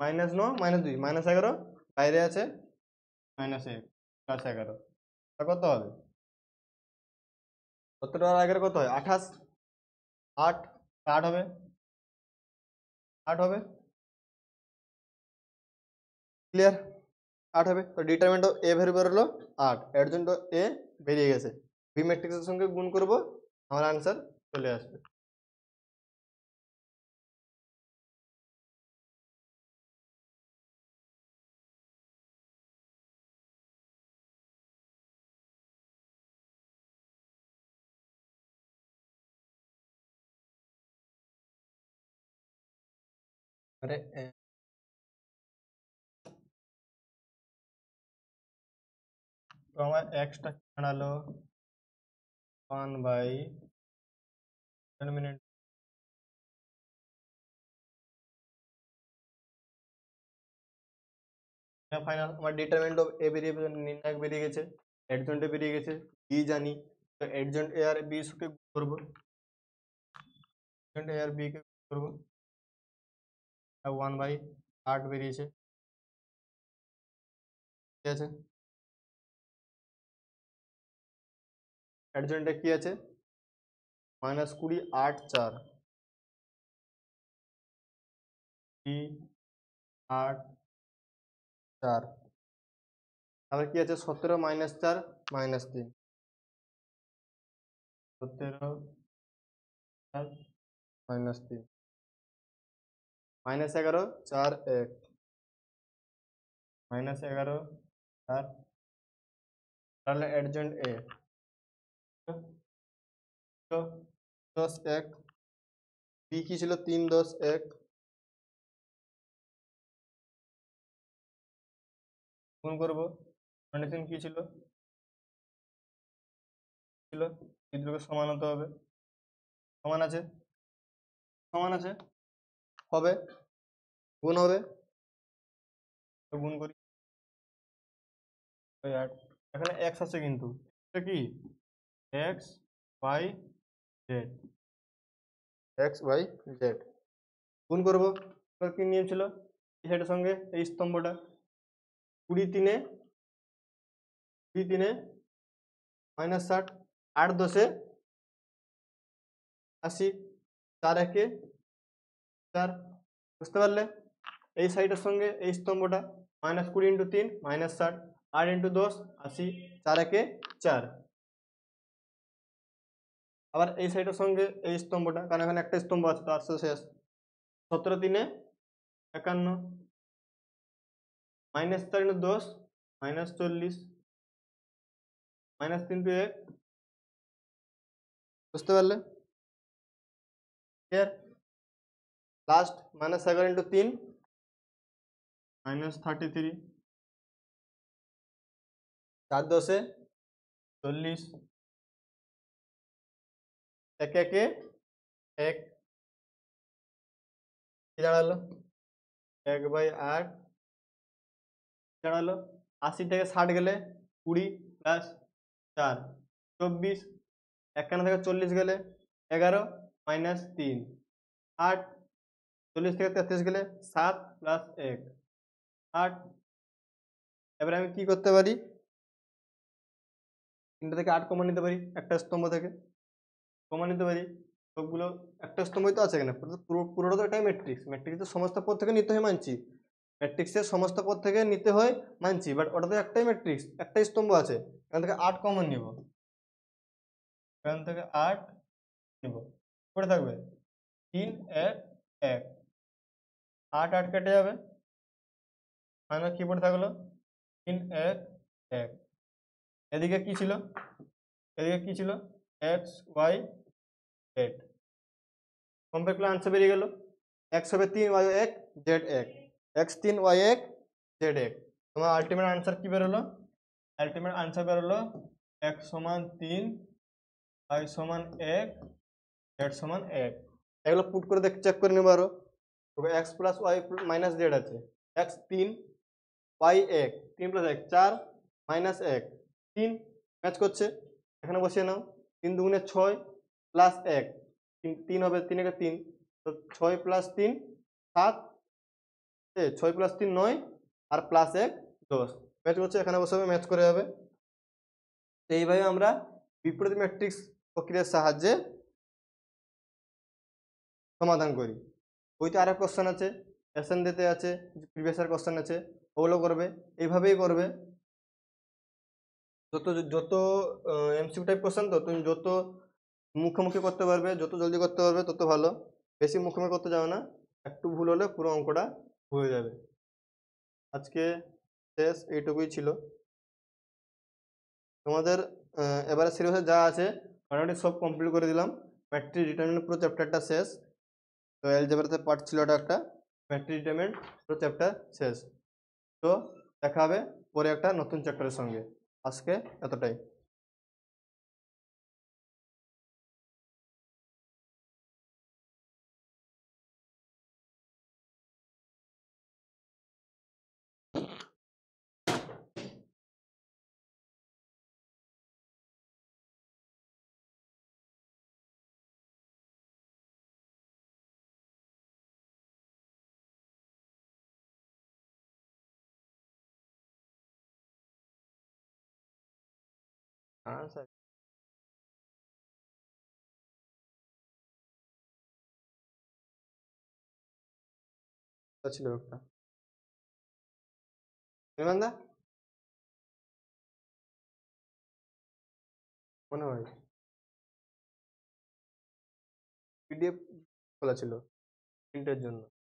মাইনাস ন মাইনাস দুই মাইনাস এগারো বাইরে আছে মাইনাস এক প্লাস এগারো আর কত হবে সত্তর টাকার আগের কত হয় আঠাশ আট আট হবে আট হবে ক্লিয়ার আট হবে তো ডিটারমেন্ট এ ভেরি বেরোলো আট এর এ বেরিয়ে গেছে ভি ম্যাট্রিক্সের সঙ্গে গুণ করবো আমার আনসার চলে আসবে अरे তো আমার এক্সটা দাঁড়ালো one by ten minute final আমার ডিটারমেন্ট অফ এ বেরিয়ে নির্ণায়ক বেরিয়ে গেছে অ্যাডজন্টে বেরিয়ে গেছে বি জানি তো অ্যাডজন্ট এ আর বি কে করবো অ্যাডজন্ট এ আর বি কে করবো ওয়ান বাই আট বেরিয়েছে ঠিক আছে অ্যাডজয়েন্টটা কি আছে মাইনাস কুড়ি আট চার দুই আট চার তাহলে কি আছে সতেরো মাইনাস চার মাইনাস তিন সতেরো চার মাইনাস তিন মাইনাস এগারো চার এক মাইনাস এগারো চার তাহলে অ্যাডজেন্ট এ দশ এক বি কি ছিল তিন দশ এক গুণ করবো কন্ডিশন কি ছিল ছিল বিদ্রোহের সমান হতে হবে সমান আছে সমান আছে হবে গুণ হবে গুণ করি এখানে এক্স আছে কিন্তু এটা কি x by z x by z গুণ করবো কি নিয়ম ছিল সঙ্গে এই স্তম্ভটা কুড়ি তিনে কুড়ি তিনে মাইনাস ষাট আট দশে আশি চার একে স্যার বুঝতে পারলে এই সাইডের সঙ্গে এই স্তম্ভটা মাইনাস কুড়ি ইন্টু তিন মাইনাস ষাট আট ইন্টু দশ আশি চার একে চার আবার এই সাইডের সঙ্গে এই স্তম্ভটা কারণ এখানে একটা স্তম্ভ আছে তার শেষ সতেরো তিনে একান্ন মাইনাস চার ইন্টু দশ মাইনাস চল্লিশ মাইনাস তিন টু এক বুঝতে পারলে ক্লিয়ার লাস্ট माइनस एगारह इंटू তিন মাইনাস থার্টি থ্রি চার দশে চল্লিশ এক একে এক কি দাঁড়ালো এক বাই আট দাঁড়ালো আশি থেকে ষাট গেলে কুড়ি প্লাস চার চব্বিশ একান্ন থেকে চল্লিশ গেলে এগারো মাইনাস তিন আট চল্লিশ থেকে তেত্রিশ গেলে সাত প্লাস এক আট এবারে আমি কি করতে পারি তিনটা থেকে আট কমা নিতে পারি একটা স্তম্ভ থেকে কমা নিতে পারি সবগুলো একটা স্তম্ভই তো আছে এখানে পুরো পুরোটা তো এটাই ম্যাট্রিক্স ম্যাট্রিক্সের সমস্ত পদ থেকে নিতে হয় মানছি ম্যাট্রিক্সের সমস্ত পদ থেকে নিতে হয় মানছি বাট ওটা তো একটাই ম্যাট্রিক্স একটাই স্তম্ভ আছে এখান থেকে আট কমন নিব এখান থেকে আট নিব পড়ে থাকবে তিন এক এক আট আট কেটে যাবে ফাইনাল কিবোর্ড থাকলো তিন এক এক এদিকে কি ছিল এদিকে কি ছিল এক্স ওয়াই এট কম্পেয়ার করলে আনসার বেরিয়ে গেল এক্স হবে তিন ওয়াই এক জেড এক এক্স তিন ওয়াই এক জেড এক তোমার আলটিমেট আনসার কী বেরোলো আলটিমেট আনসার বেরোলো এক সমান তিন ওয়াই সমান এক জেড সমান এক এগুলো পুট করে দেখ চেক করে নেবো আরও তবে x plus y minus z আছে এক্স তিন ওয়াই এক তিন প্লাস এক চার মাইনাস এক তিন ম্যাচ করছে এখানে বসিয়ে নাও তিন দুগুণে ছয় প্লাস তিন তিন হবে তিন একে তিন তো ছয় প্লাস তিন সাত এ ছয় প্লাস তিন নয় আর প্লাস এক দশ ম্যাচ করছে এখানে বসে হবে ম্যাচ করে যাবে তো এইভাবে আমরা বিপরীত ম্যাট্রিক্স প্রক্রিয়ার সাহায্যে সমাধান করি বইতে আরেক কোশ্চেন আছে অ্যাশন দিতে আছে প্রিভিয়াসের কোশ্চেন আছে ওগুলো করবে এইভাবেই করবে যত যত এমসিউ টাইপ কোশ্চেন তো তুমি যত মুখোমুখি করতে পারবে যত জলদি করতে পারবে তত ভালো বেশি মুখোমুখি করতে যাবে না একটু ভুল হলে পুরো অঙ্কটা হয়ে যাবে আজকে শেষ এইটুকুই ছিল তোমাদের এবারে সিলেবাসে যা আছে মোটামুটি সব কমপ্লিট করে দিলাম ম্যাট্রিক রিটার্নের পুরো চ্যাপ্টারটা শেষ তো অ্যালজেব্রাতে পার্ট ছিল ওটা একটা ম্যাট্রিক ডিটারমেন্ট তো চ্যাপ্টার শেষ তো দেখা হবে পরে একটা নতুন চ্যাপ্টারের সঙ্গে আজকে এতটাই అవును సార్ వచ్చింది ఒక్క ఏమందా ఉన్నవాడు পিডিএফ খোলা ছিল প্রিন্টের জন্য